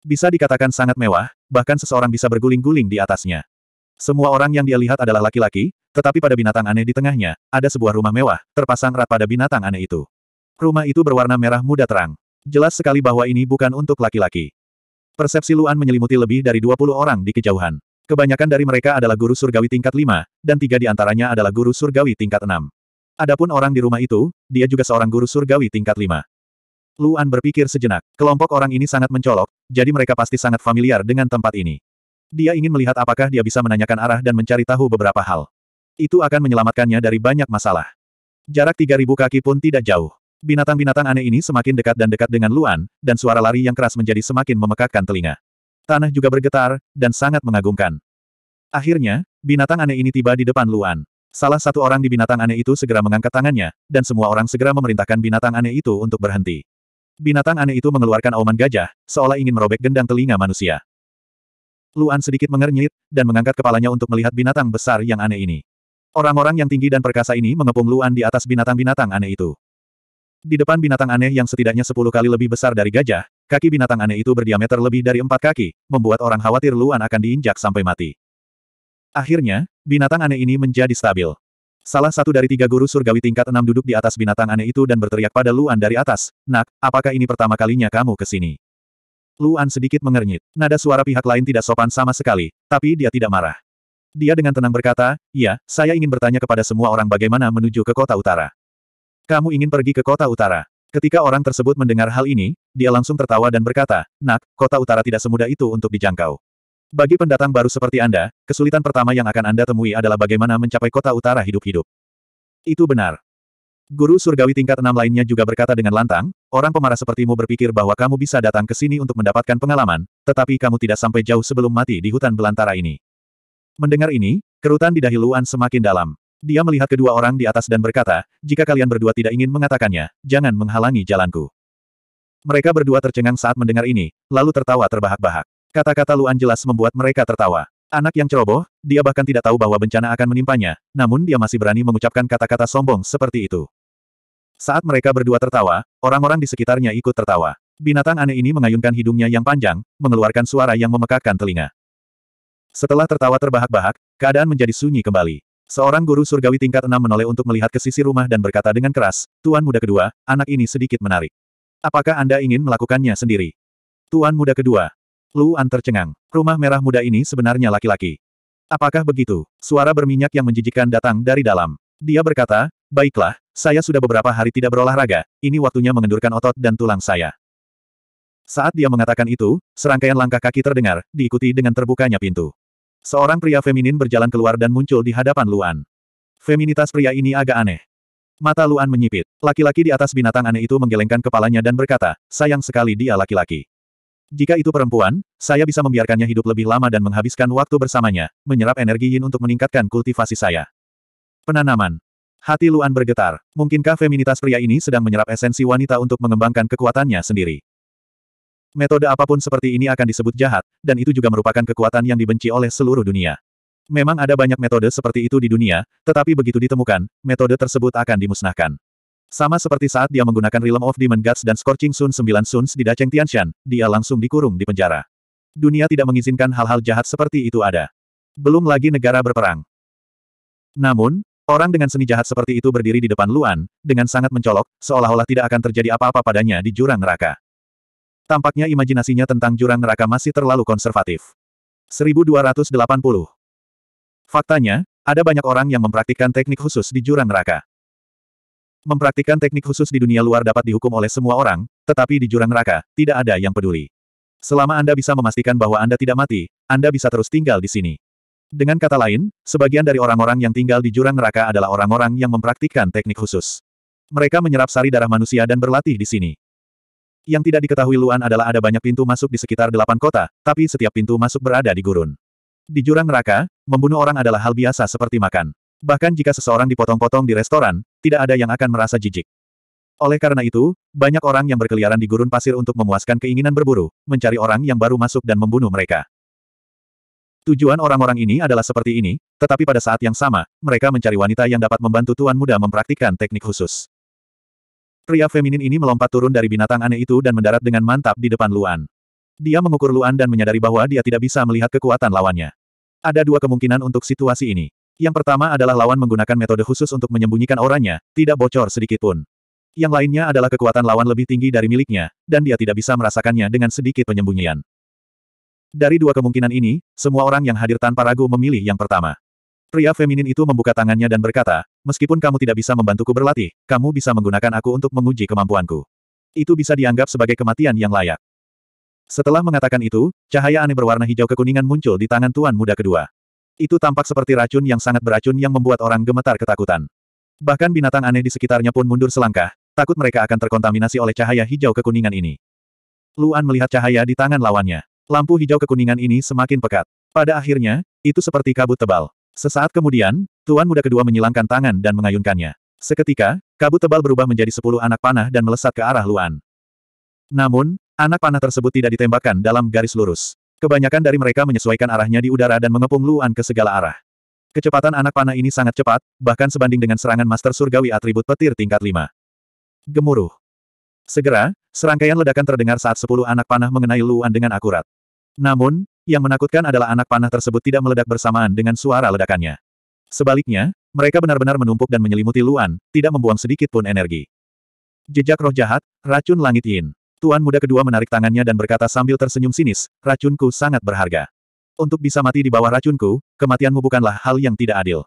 Speaker 1: Bisa dikatakan sangat mewah, bahkan seseorang bisa berguling-guling di atasnya. Semua orang yang dia lihat adalah laki-laki, tetapi pada binatang aneh di tengahnya, ada sebuah rumah mewah, terpasang rat pada binatang aneh itu. Rumah itu berwarna merah muda terang. Jelas sekali bahwa ini bukan untuk laki-laki. Persepsi Luan menyelimuti lebih dari 20 orang di kejauhan. Kebanyakan dari mereka adalah guru surgawi tingkat 5, dan tiga di antaranya adalah guru surgawi tingkat 6. Adapun orang di rumah itu, dia juga seorang guru surgawi tingkat 5. Luan berpikir sejenak. Kelompok orang ini sangat mencolok, jadi mereka pasti sangat familiar dengan tempat ini. Dia ingin melihat apakah dia bisa menanyakan arah dan mencari tahu beberapa hal. Itu akan menyelamatkannya dari banyak masalah. Jarak 3000 kaki pun tidak jauh. Binatang-binatang aneh ini semakin dekat dan dekat dengan Luan, dan suara lari yang keras menjadi semakin memekakkan telinga. Tanah juga bergetar, dan sangat mengagumkan. Akhirnya, binatang aneh ini tiba di depan Luan. Salah satu orang di binatang aneh itu segera mengangkat tangannya, dan semua orang segera memerintahkan binatang aneh itu untuk berhenti. Binatang aneh itu mengeluarkan auman gajah, seolah ingin merobek gendang telinga manusia. Luan sedikit mengernyit, dan mengangkat kepalanya untuk melihat binatang besar yang aneh ini. Orang-orang yang tinggi dan perkasa ini mengepung Luan di atas binatang-binatang aneh itu. Di depan binatang aneh yang setidaknya sepuluh kali lebih besar dari gajah, kaki binatang aneh itu berdiameter lebih dari empat kaki, membuat orang khawatir Luan akan diinjak sampai mati. Akhirnya, binatang aneh ini menjadi stabil. Salah satu dari tiga guru surgawi tingkat enam duduk di atas binatang aneh itu dan berteriak pada Luan dari atas, Nak, apakah ini pertama kalinya kamu ke sini? Luan sedikit mengernyit. Nada suara pihak lain tidak sopan sama sekali, tapi dia tidak marah. Dia dengan tenang berkata, "Ya, saya ingin bertanya kepada semua orang bagaimana menuju ke kota utara. Kamu ingin pergi ke kota utara?" Ketika orang tersebut mendengar hal ini, dia langsung tertawa dan berkata, Nak, kota utara tidak semudah itu untuk dijangkau. Bagi pendatang baru seperti Anda, kesulitan pertama yang akan Anda temui adalah bagaimana mencapai kota utara hidup-hidup. Itu benar. Guru surgawi tingkat enam lainnya juga berkata dengan lantang, orang pemarah sepertimu berpikir bahwa kamu bisa datang ke sini untuk mendapatkan pengalaman, tetapi kamu tidak sampai jauh sebelum mati di hutan belantara ini. Mendengar ini, kerutan di dahi Luan semakin dalam. Dia melihat kedua orang di atas dan berkata, jika kalian berdua tidak ingin mengatakannya, jangan menghalangi jalanku. Mereka berdua tercengang saat mendengar ini, lalu tertawa terbahak-bahak. Kata-kata Luan jelas membuat mereka tertawa. Anak yang ceroboh, dia bahkan tidak tahu bahwa bencana akan menimpanya, namun dia masih berani mengucapkan kata-kata sombong seperti itu. Saat mereka berdua tertawa, orang-orang di sekitarnya ikut tertawa. Binatang aneh ini mengayunkan hidungnya yang panjang, mengeluarkan suara yang memekakkan telinga. Setelah tertawa terbahak-bahak, keadaan menjadi sunyi kembali. Seorang guru surgawi tingkat enam menoleh untuk melihat ke sisi rumah dan berkata dengan keras, Tuan muda kedua, anak ini sedikit menarik. Apakah Anda ingin melakukannya sendiri? Tuan muda kedua. Luan tercengang. Rumah merah muda ini sebenarnya laki-laki. Apakah begitu? Suara berminyak yang menjijikkan datang dari dalam. Dia berkata, Baiklah, saya sudah beberapa hari tidak berolahraga, ini waktunya mengendurkan otot dan tulang saya. Saat dia mengatakan itu, serangkaian langkah kaki terdengar, diikuti dengan terbukanya pintu. Seorang pria feminin berjalan keluar dan muncul di hadapan Luan. Feminitas pria ini agak aneh. Mata Luan menyipit. Laki-laki di atas binatang aneh itu menggelengkan kepalanya dan berkata, sayang sekali dia laki-laki. Jika itu perempuan, saya bisa membiarkannya hidup lebih lama dan menghabiskan waktu bersamanya, menyerap energi yin untuk meningkatkan kultivasi saya. Penanaman. Hati Luan bergetar. Mungkinkah feminitas pria ini sedang menyerap esensi wanita untuk mengembangkan kekuatannya sendiri? Metode apapun seperti ini akan disebut jahat, dan itu juga merupakan kekuatan yang dibenci oleh seluruh dunia. Memang ada banyak metode seperti itu di dunia, tetapi begitu ditemukan, metode tersebut akan dimusnahkan. Sama seperti saat dia menggunakan Realm of Demon Gods dan Scorching Sun 9 Suns di Dacheng Tianshan, dia langsung dikurung di penjara. Dunia tidak mengizinkan hal-hal jahat seperti itu ada. Belum lagi negara berperang. Namun, Orang dengan seni jahat seperti itu berdiri di depan Luan, dengan sangat mencolok, seolah-olah tidak akan terjadi apa-apa padanya di jurang neraka. Tampaknya imajinasinya tentang jurang neraka masih terlalu konservatif. 1280. Faktanya, ada banyak orang yang mempraktikkan teknik khusus di jurang neraka. Mempraktikkan teknik khusus di dunia luar dapat dihukum oleh semua orang, tetapi di jurang neraka, tidak ada yang peduli. Selama Anda bisa memastikan bahwa Anda tidak mati, Anda bisa terus tinggal di sini. Dengan kata lain, sebagian dari orang-orang yang tinggal di jurang neraka adalah orang-orang yang mempraktikkan teknik khusus. Mereka menyerap sari darah manusia dan berlatih di sini. Yang tidak diketahui Luan adalah ada banyak pintu masuk di sekitar delapan kota, tapi setiap pintu masuk berada di gurun. Di jurang neraka, membunuh orang adalah hal biasa seperti makan. Bahkan jika seseorang dipotong-potong di restoran, tidak ada yang akan merasa jijik. Oleh karena itu, banyak orang yang berkeliaran di gurun pasir untuk memuaskan keinginan berburu, mencari orang yang baru masuk dan membunuh mereka. Tujuan orang-orang ini adalah seperti ini, tetapi pada saat yang sama, mereka mencari wanita yang dapat membantu tuan muda mempraktikkan teknik khusus. Pria feminin ini melompat turun dari binatang aneh itu dan mendarat dengan mantap di depan Luan. Dia mengukur Luan dan menyadari bahwa dia tidak bisa melihat kekuatan lawannya. Ada dua kemungkinan untuk situasi ini. Yang pertama adalah lawan menggunakan metode khusus untuk menyembunyikan orangnya, tidak bocor sedikitpun. Yang lainnya adalah kekuatan lawan lebih tinggi dari miliknya, dan dia tidak bisa merasakannya dengan sedikit penyembunyian. Dari dua kemungkinan ini, semua orang yang hadir tanpa ragu memilih yang pertama. Pria feminin itu membuka tangannya dan berkata, meskipun kamu tidak bisa membantuku berlatih, kamu bisa menggunakan aku untuk menguji kemampuanku. Itu bisa dianggap sebagai kematian yang layak. Setelah mengatakan itu, cahaya aneh berwarna hijau kekuningan muncul di tangan tuan muda kedua. Itu tampak seperti racun yang sangat beracun yang membuat orang gemetar ketakutan. Bahkan binatang aneh di sekitarnya pun mundur selangkah, takut mereka akan terkontaminasi oleh cahaya hijau kekuningan ini. Luan melihat cahaya di tangan lawannya. Lampu hijau kekuningan ini semakin pekat. Pada akhirnya, itu seperti kabut tebal. Sesaat kemudian, Tuan Muda kedua menyilangkan tangan dan mengayunkannya. Seketika, kabut tebal berubah menjadi sepuluh anak panah dan melesat ke arah Luan. Namun, anak panah tersebut tidak ditembakkan dalam garis lurus. Kebanyakan dari mereka menyesuaikan arahnya di udara dan mengepung Luan ke segala arah. Kecepatan anak panah ini sangat cepat, bahkan sebanding dengan serangan Master Surgawi atribut petir tingkat 5. Gemuruh. Segera, serangkaian ledakan terdengar saat sepuluh anak panah mengenai Luan dengan akurat. Namun, yang menakutkan adalah anak panah tersebut tidak meledak bersamaan dengan suara ledakannya. Sebaliknya, mereka benar-benar menumpuk dan menyelimuti Luan, tidak membuang sedikit pun energi. Jejak roh jahat, racun langit Yin. Tuan muda kedua menarik tangannya dan berkata sambil tersenyum sinis, racunku sangat berharga. Untuk bisa mati di bawah racunku, kematianmu bukanlah hal yang tidak adil.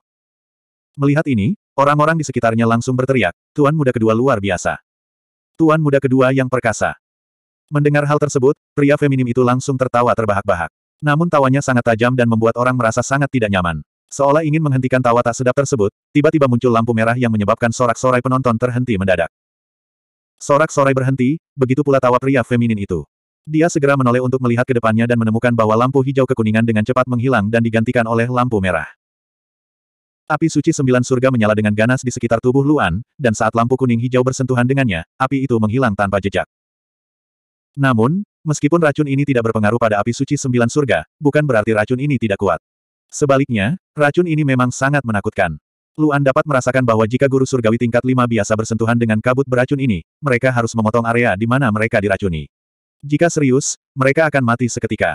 Speaker 1: Melihat ini, orang-orang di sekitarnya langsung berteriak, Tuan muda kedua luar biasa. Tuan muda kedua yang perkasa. Mendengar hal tersebut, pria feminim itu langsung tertawa terbahak-bahak. Namun tawanya sangat tajam dan membuat orang merasa sangat tidak nyaman. Seolah ingin menghentikan tawa tak sedap tersebut, tiba-tiba muncul lampu merah yang menyebabkan sorak-sorai penonton terhenti mendadak. Sorak-sorai berhenti, begitu pula tawa pria feminin itu. Dia segera menoleh untuk melihat ke depannya dan menemukan bahwa lampu hijau kekuningan dengan cepat menghilang dan digantikan oleh lampu merah. Api suci sembilan surga menyala dengan ganas di sekitar tubuh Luan, dan saat lampu kuning hijau bersentuhan dengannya, api itu menghilang tanpa jejak. Namun, meskipun racun ini tidak berpengaruh pada api suci sembilan surga, bukan berarti racun ini tidak kuat. Sebaliknya, racun ini memang sangat menakutkan. Luan dapat merasakan bahwa jika guru surgawi tingkat lima biasa bersentuhan dengan kabut beracun ini, mereka harus memotong area di mana mereka diracuni. Jika serius, mereka akan mati seketika.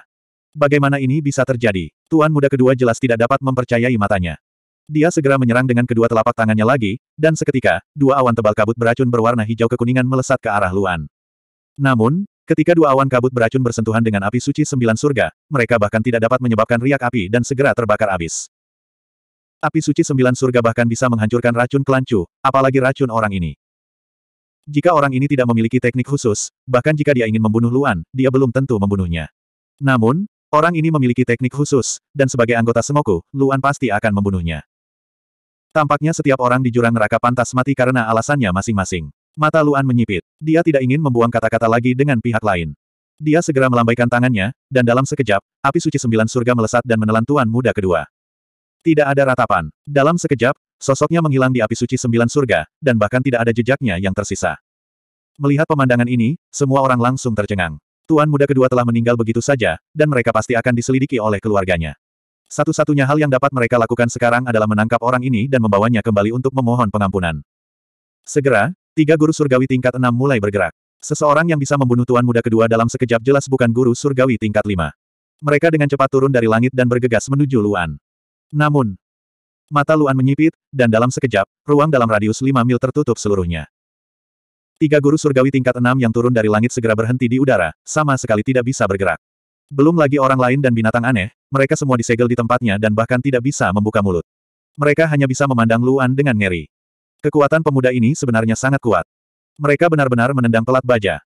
Speaker 1: Bagaimana ini bisa terjadi? Tuan muda kedua jelas tidak dapat mempercayai matanya. Dia segera menyerang dengan kedua telapak tangannya lagi, dan seketika, dua awan tebal kabut beracun berwarna hijau kekuningan melesat ke arah Luan. Namun, Ketika dua awan kabut beracun bersentuhan dengan api suci sembilan surga, mereka bahkan tidak dapat menyebabkan riak api dan segera terbakar habis. Api suci sembilan surga bahkan bisa menghancurkan racun kelancu, apalagi racun orang ini. Jika orang ini tidak memiliki teknik khusus, bahkan jika dia ingin membunuh Luan, dia belum tentu membunuhnya. Namun, orang ini memiliki teknik khusus, dan sebagai anggota Semoku, Luan pasti akan membunuhnya. Tampaknya setiap orang di jurang neraka pantas mati karena alasannya masing-masing. Mata Luan menyipit. Dia tidak ingin membuang kata-kata lagi dengan pihak lain. Dia segera melambaikan tangannya, dan dalam sekejap, api suci sembilan surga melesat dan menelan tuan muda kedua. Tidak ada ratapan. Dalam sekejap, sosoknya menghilang di api suci sembilan surga, dan bahkan tidak ada jejaknya yang tersisa. Melihat pemandangan ini, semua orang langsung tercengang. Tuan muda kedua telah meninggal begitu saja, dan mereka pasti akan diselidiki oleh keluarganya. Satu-satunya hal yang dapat mereka lakukan sekarang adalah menangkap orang ini dan membawanya kembali untuk memohon pengampunan. Segera, Tiga guru surgawi tingkat enam mulai bergerak. Seseorang yang bisa membunuh tuan muda kedua dalam sekejap jelas bukan guru surgawi tingkat lima. Mereka dengan cepat turun dari langit dan bergegas menuju Luan. Namun, mata Luan menyipit, dan dalam sekejap, ruang dalam radius lima mil tertutup seluruhnya. Tiga guru surgawi tingkat enam yang turun dari langit segera berhenti di udara, sama sekali tidak bisa bergerak. Belum lagi orang lain dan binatang aneh, mereka semua disegel di tempatnya dan bahkan tidak bisa membuka mulut. Mereka hanya bisa memandang Luan dengan ngeri. Kekuatan pemuda ini sebenarnya sangat kuat. Mereka benar-benar menendang pelat baja.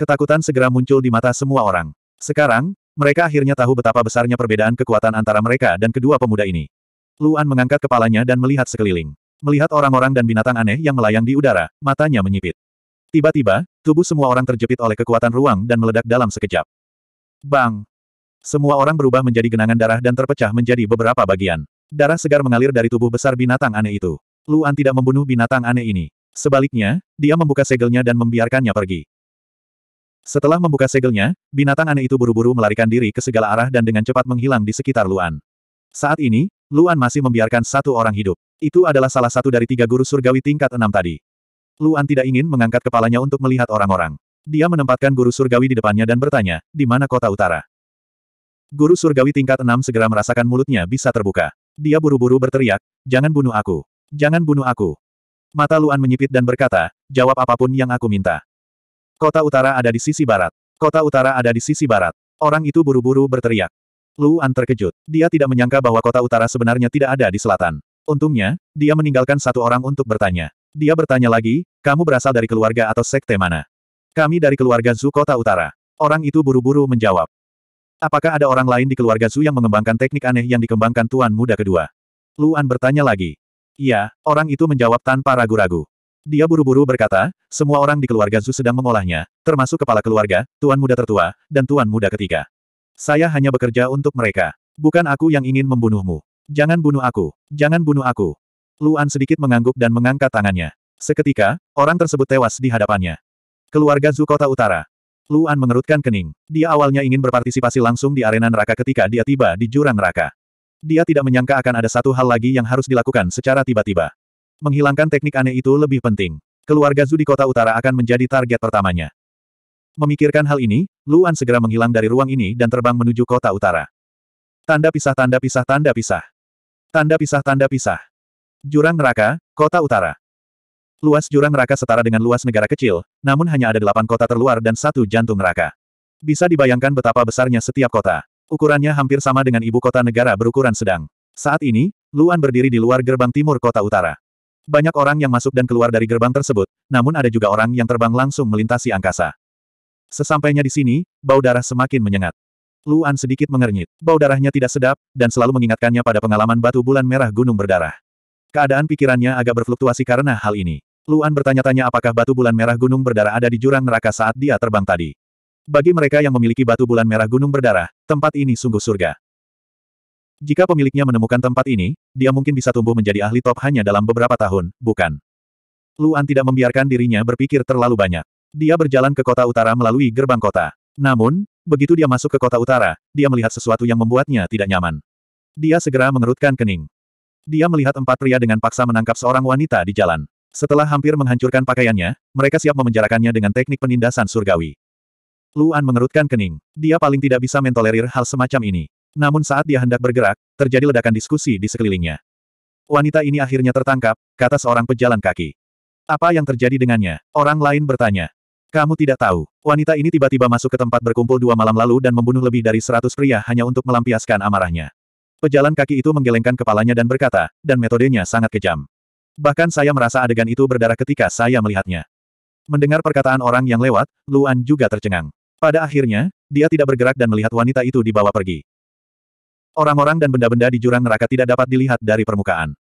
Speaker 1: Ketakutan segera muncul di mata semua orang. Sekarang, mereka akhirnya tahu betapa besarnya perbedaan kekuatan antara mereka dan kedua pemuda ini. Luan mengangkat kepalanya dan melihat sekeliling. Melihat orang-orang dan binatang aneh yang melayang di udara, matanya menyipit. Tiba-tiba, tubuh semua orang terjepit oleh kekuatan ruang dan meledak dalam sekejap. Bang! Semua orang berubah menjadi genangan darah dan terpecah menjadi beberapa bagian. Darah segar mengalir dari tubuh besar binatang aneh itu. Luan tidak membunuh binatang aneh ini. Sebaliknya, dia membuka segelnya dan membiarkannya pergi. Setelah membuka segelnya, binatang aneh itu buru-buru melarikan diri ke segala arah dan dengan cepat menghilang di sekitar Luan. Saat ini, Luan masih membiarkan satu orang hidup. Itu adalah salah satu dari tiga guru surgawi tingkat enam tadi. Luan tidak ingin mengangkat kepalanya untuk melihat orang-orang. Dia menempatkan guru surgawi di depannya dan bertanya, di mana kota utara? Guru surgawi tingkat enam segera merasakan mulutnya bisa terbuka. Dia buru-buru berteriak, jangan bunuh aku. Jangan bunuh aku. Mata Luan menyipit dan berkata, jawab apapun yang aku minta. Kota utara ada di sisi barat. Kota utara ada di sisi barat. Orang itu buru-buru berteriak. Luan terkejut. Dia tidak menyangka bahwa kota utara sebenarnya tidak ada di selatan. Untungnya, dia meninggalkan satu orang untuk bertanya. Dia bertanya lagi, kamu berasal dari keluarga atau sekte mana? Kami dari keluarga Zu kota utara. Orang itu buru-buru menjawab. Apakah ada orang lain di keluarga Zu yang mengembangkan teknik aneh yang dikembangkan Tuan Muda kedua? Luan bertanya lagi. Iya, orang itu menjawab tanpa ragu-ragu. Dia buru-buru berkata, semua orang di keluarga Zhu sedang mengolahnya, termasuk kepala keluarga, tuan muda tertua, dan tuan muda ketiga. Saya hanya bekerja untuk mereka. Bukan aku yang ingin membunuhmu. Jangan bunuh aku. Jangan bunuh aku. Luan sedikit mengangguk dan mengangkat tangannya. Seketika, orang tersebut tewas di hadapannya. Keluarga Zhu Kota Utara. Luan mengerutkan kening. Dia awalnya ingin berpartisipasi langsung di arena neraka ketika dia tiba di jurang neraka. Dia tidak menyangka akan ada satu hal lagi yang harus dilakukan secara tiba-tiba. Menghilangkan teknik aneh itu lebih penting. Keluarga Zu di kota utara akan menjadi target pertamanya. Memikirkan hal ini, Luan segera menghilang dari ruang ini dan terbang menuju kota utara. Tanda pisah tanda pisah tanda pisah. Tanda pisah tanda pisah. Jurang neraka, kota utara. Luas jurang neraka setara dengan luas negara kecil, namun hanya ada delapan kota terluar dan satu jantung neraka. Bisa dibayangkan betapa besarnya setiap kota. Ukurannya hampir sama dengan ibu kota negara berukuran sedang. Saat ini, Luan berdiri di luar gerbang timur kota utara. Banyak orang yang masuk dan keluar dari gerbang tersebut, namun ada juga orang yang terbang langsung melintasi angkasa. Sesampainya di sini, bau darah semakin menyengat. Luan sedikit mengernyit. Bau darahnya tidak sedap, dan selalu mengingatkannya pada pengalaman batu bulan merah gunung berdarah. Keadaan pikirannya agak berfluktuasi karena hal ini. Luan bertanya-tanya apakah batu bulan merah gunung berdarah ada di jurang neraka saat dia terbang tadi. Bagi mereka yang memiliki batu bulan merah gunung berdarah, tempat ini sungguh surga. Jika pemiliknya menemukan tempat ini, dia mungkin bisa tumbuh menjadi ahli top hanya dalam beberapa tahun, bukan? Luan tidak membiarkan dirinya berpikir terlalu banyak. Dia berjalan ke kota utara melalui gerbang kota. Namun, begitu dia masuk ke kota utara, dia melihat sesuatu yang membuatnya tidak nyaman. Dia segera mengerutkan kening. Dia melihat empat pria dengan paksa menangkap seorang wanita di jalan. Setelah hampir menghancurkan pakaiannya, mereka siap memenjarakannya dengan teknik penindasan surgawi. Luan mengerutkan kening. Dia paling tidak bisa mentolerir hal semacam ini. Namun saat dia hendak bergerak, terjadi ledakan diskusi di sekelilingnya. Wanita ini akhirnya tertangkap, kata seorang pejalan kaki. Apa yang terjadi dengannya? Orang lain bertanya. Kamu tidak tahu. Wanita ini tiba-tiba masuk ke tempat berkumpul dua malam lalu dan membunuh lebih dari seratus pria hanya untuk melampiaskan amarahnya. Pejalan kaki itu menggelengkan kepalanya dan berkata, dan metodenya sangat kejam. Bahkan saya merasa adegan itu berdarah ketika saya melihatnya. Mendengar perkataan orang yang lewat, Luan juga tercengang. Pada akhirnya, dia tidak bergerak dan melihat wanita itu dibawa pergi. Orang-orang dan benda-benda di jurang neraka tidak dapat dilihat dari permukaan.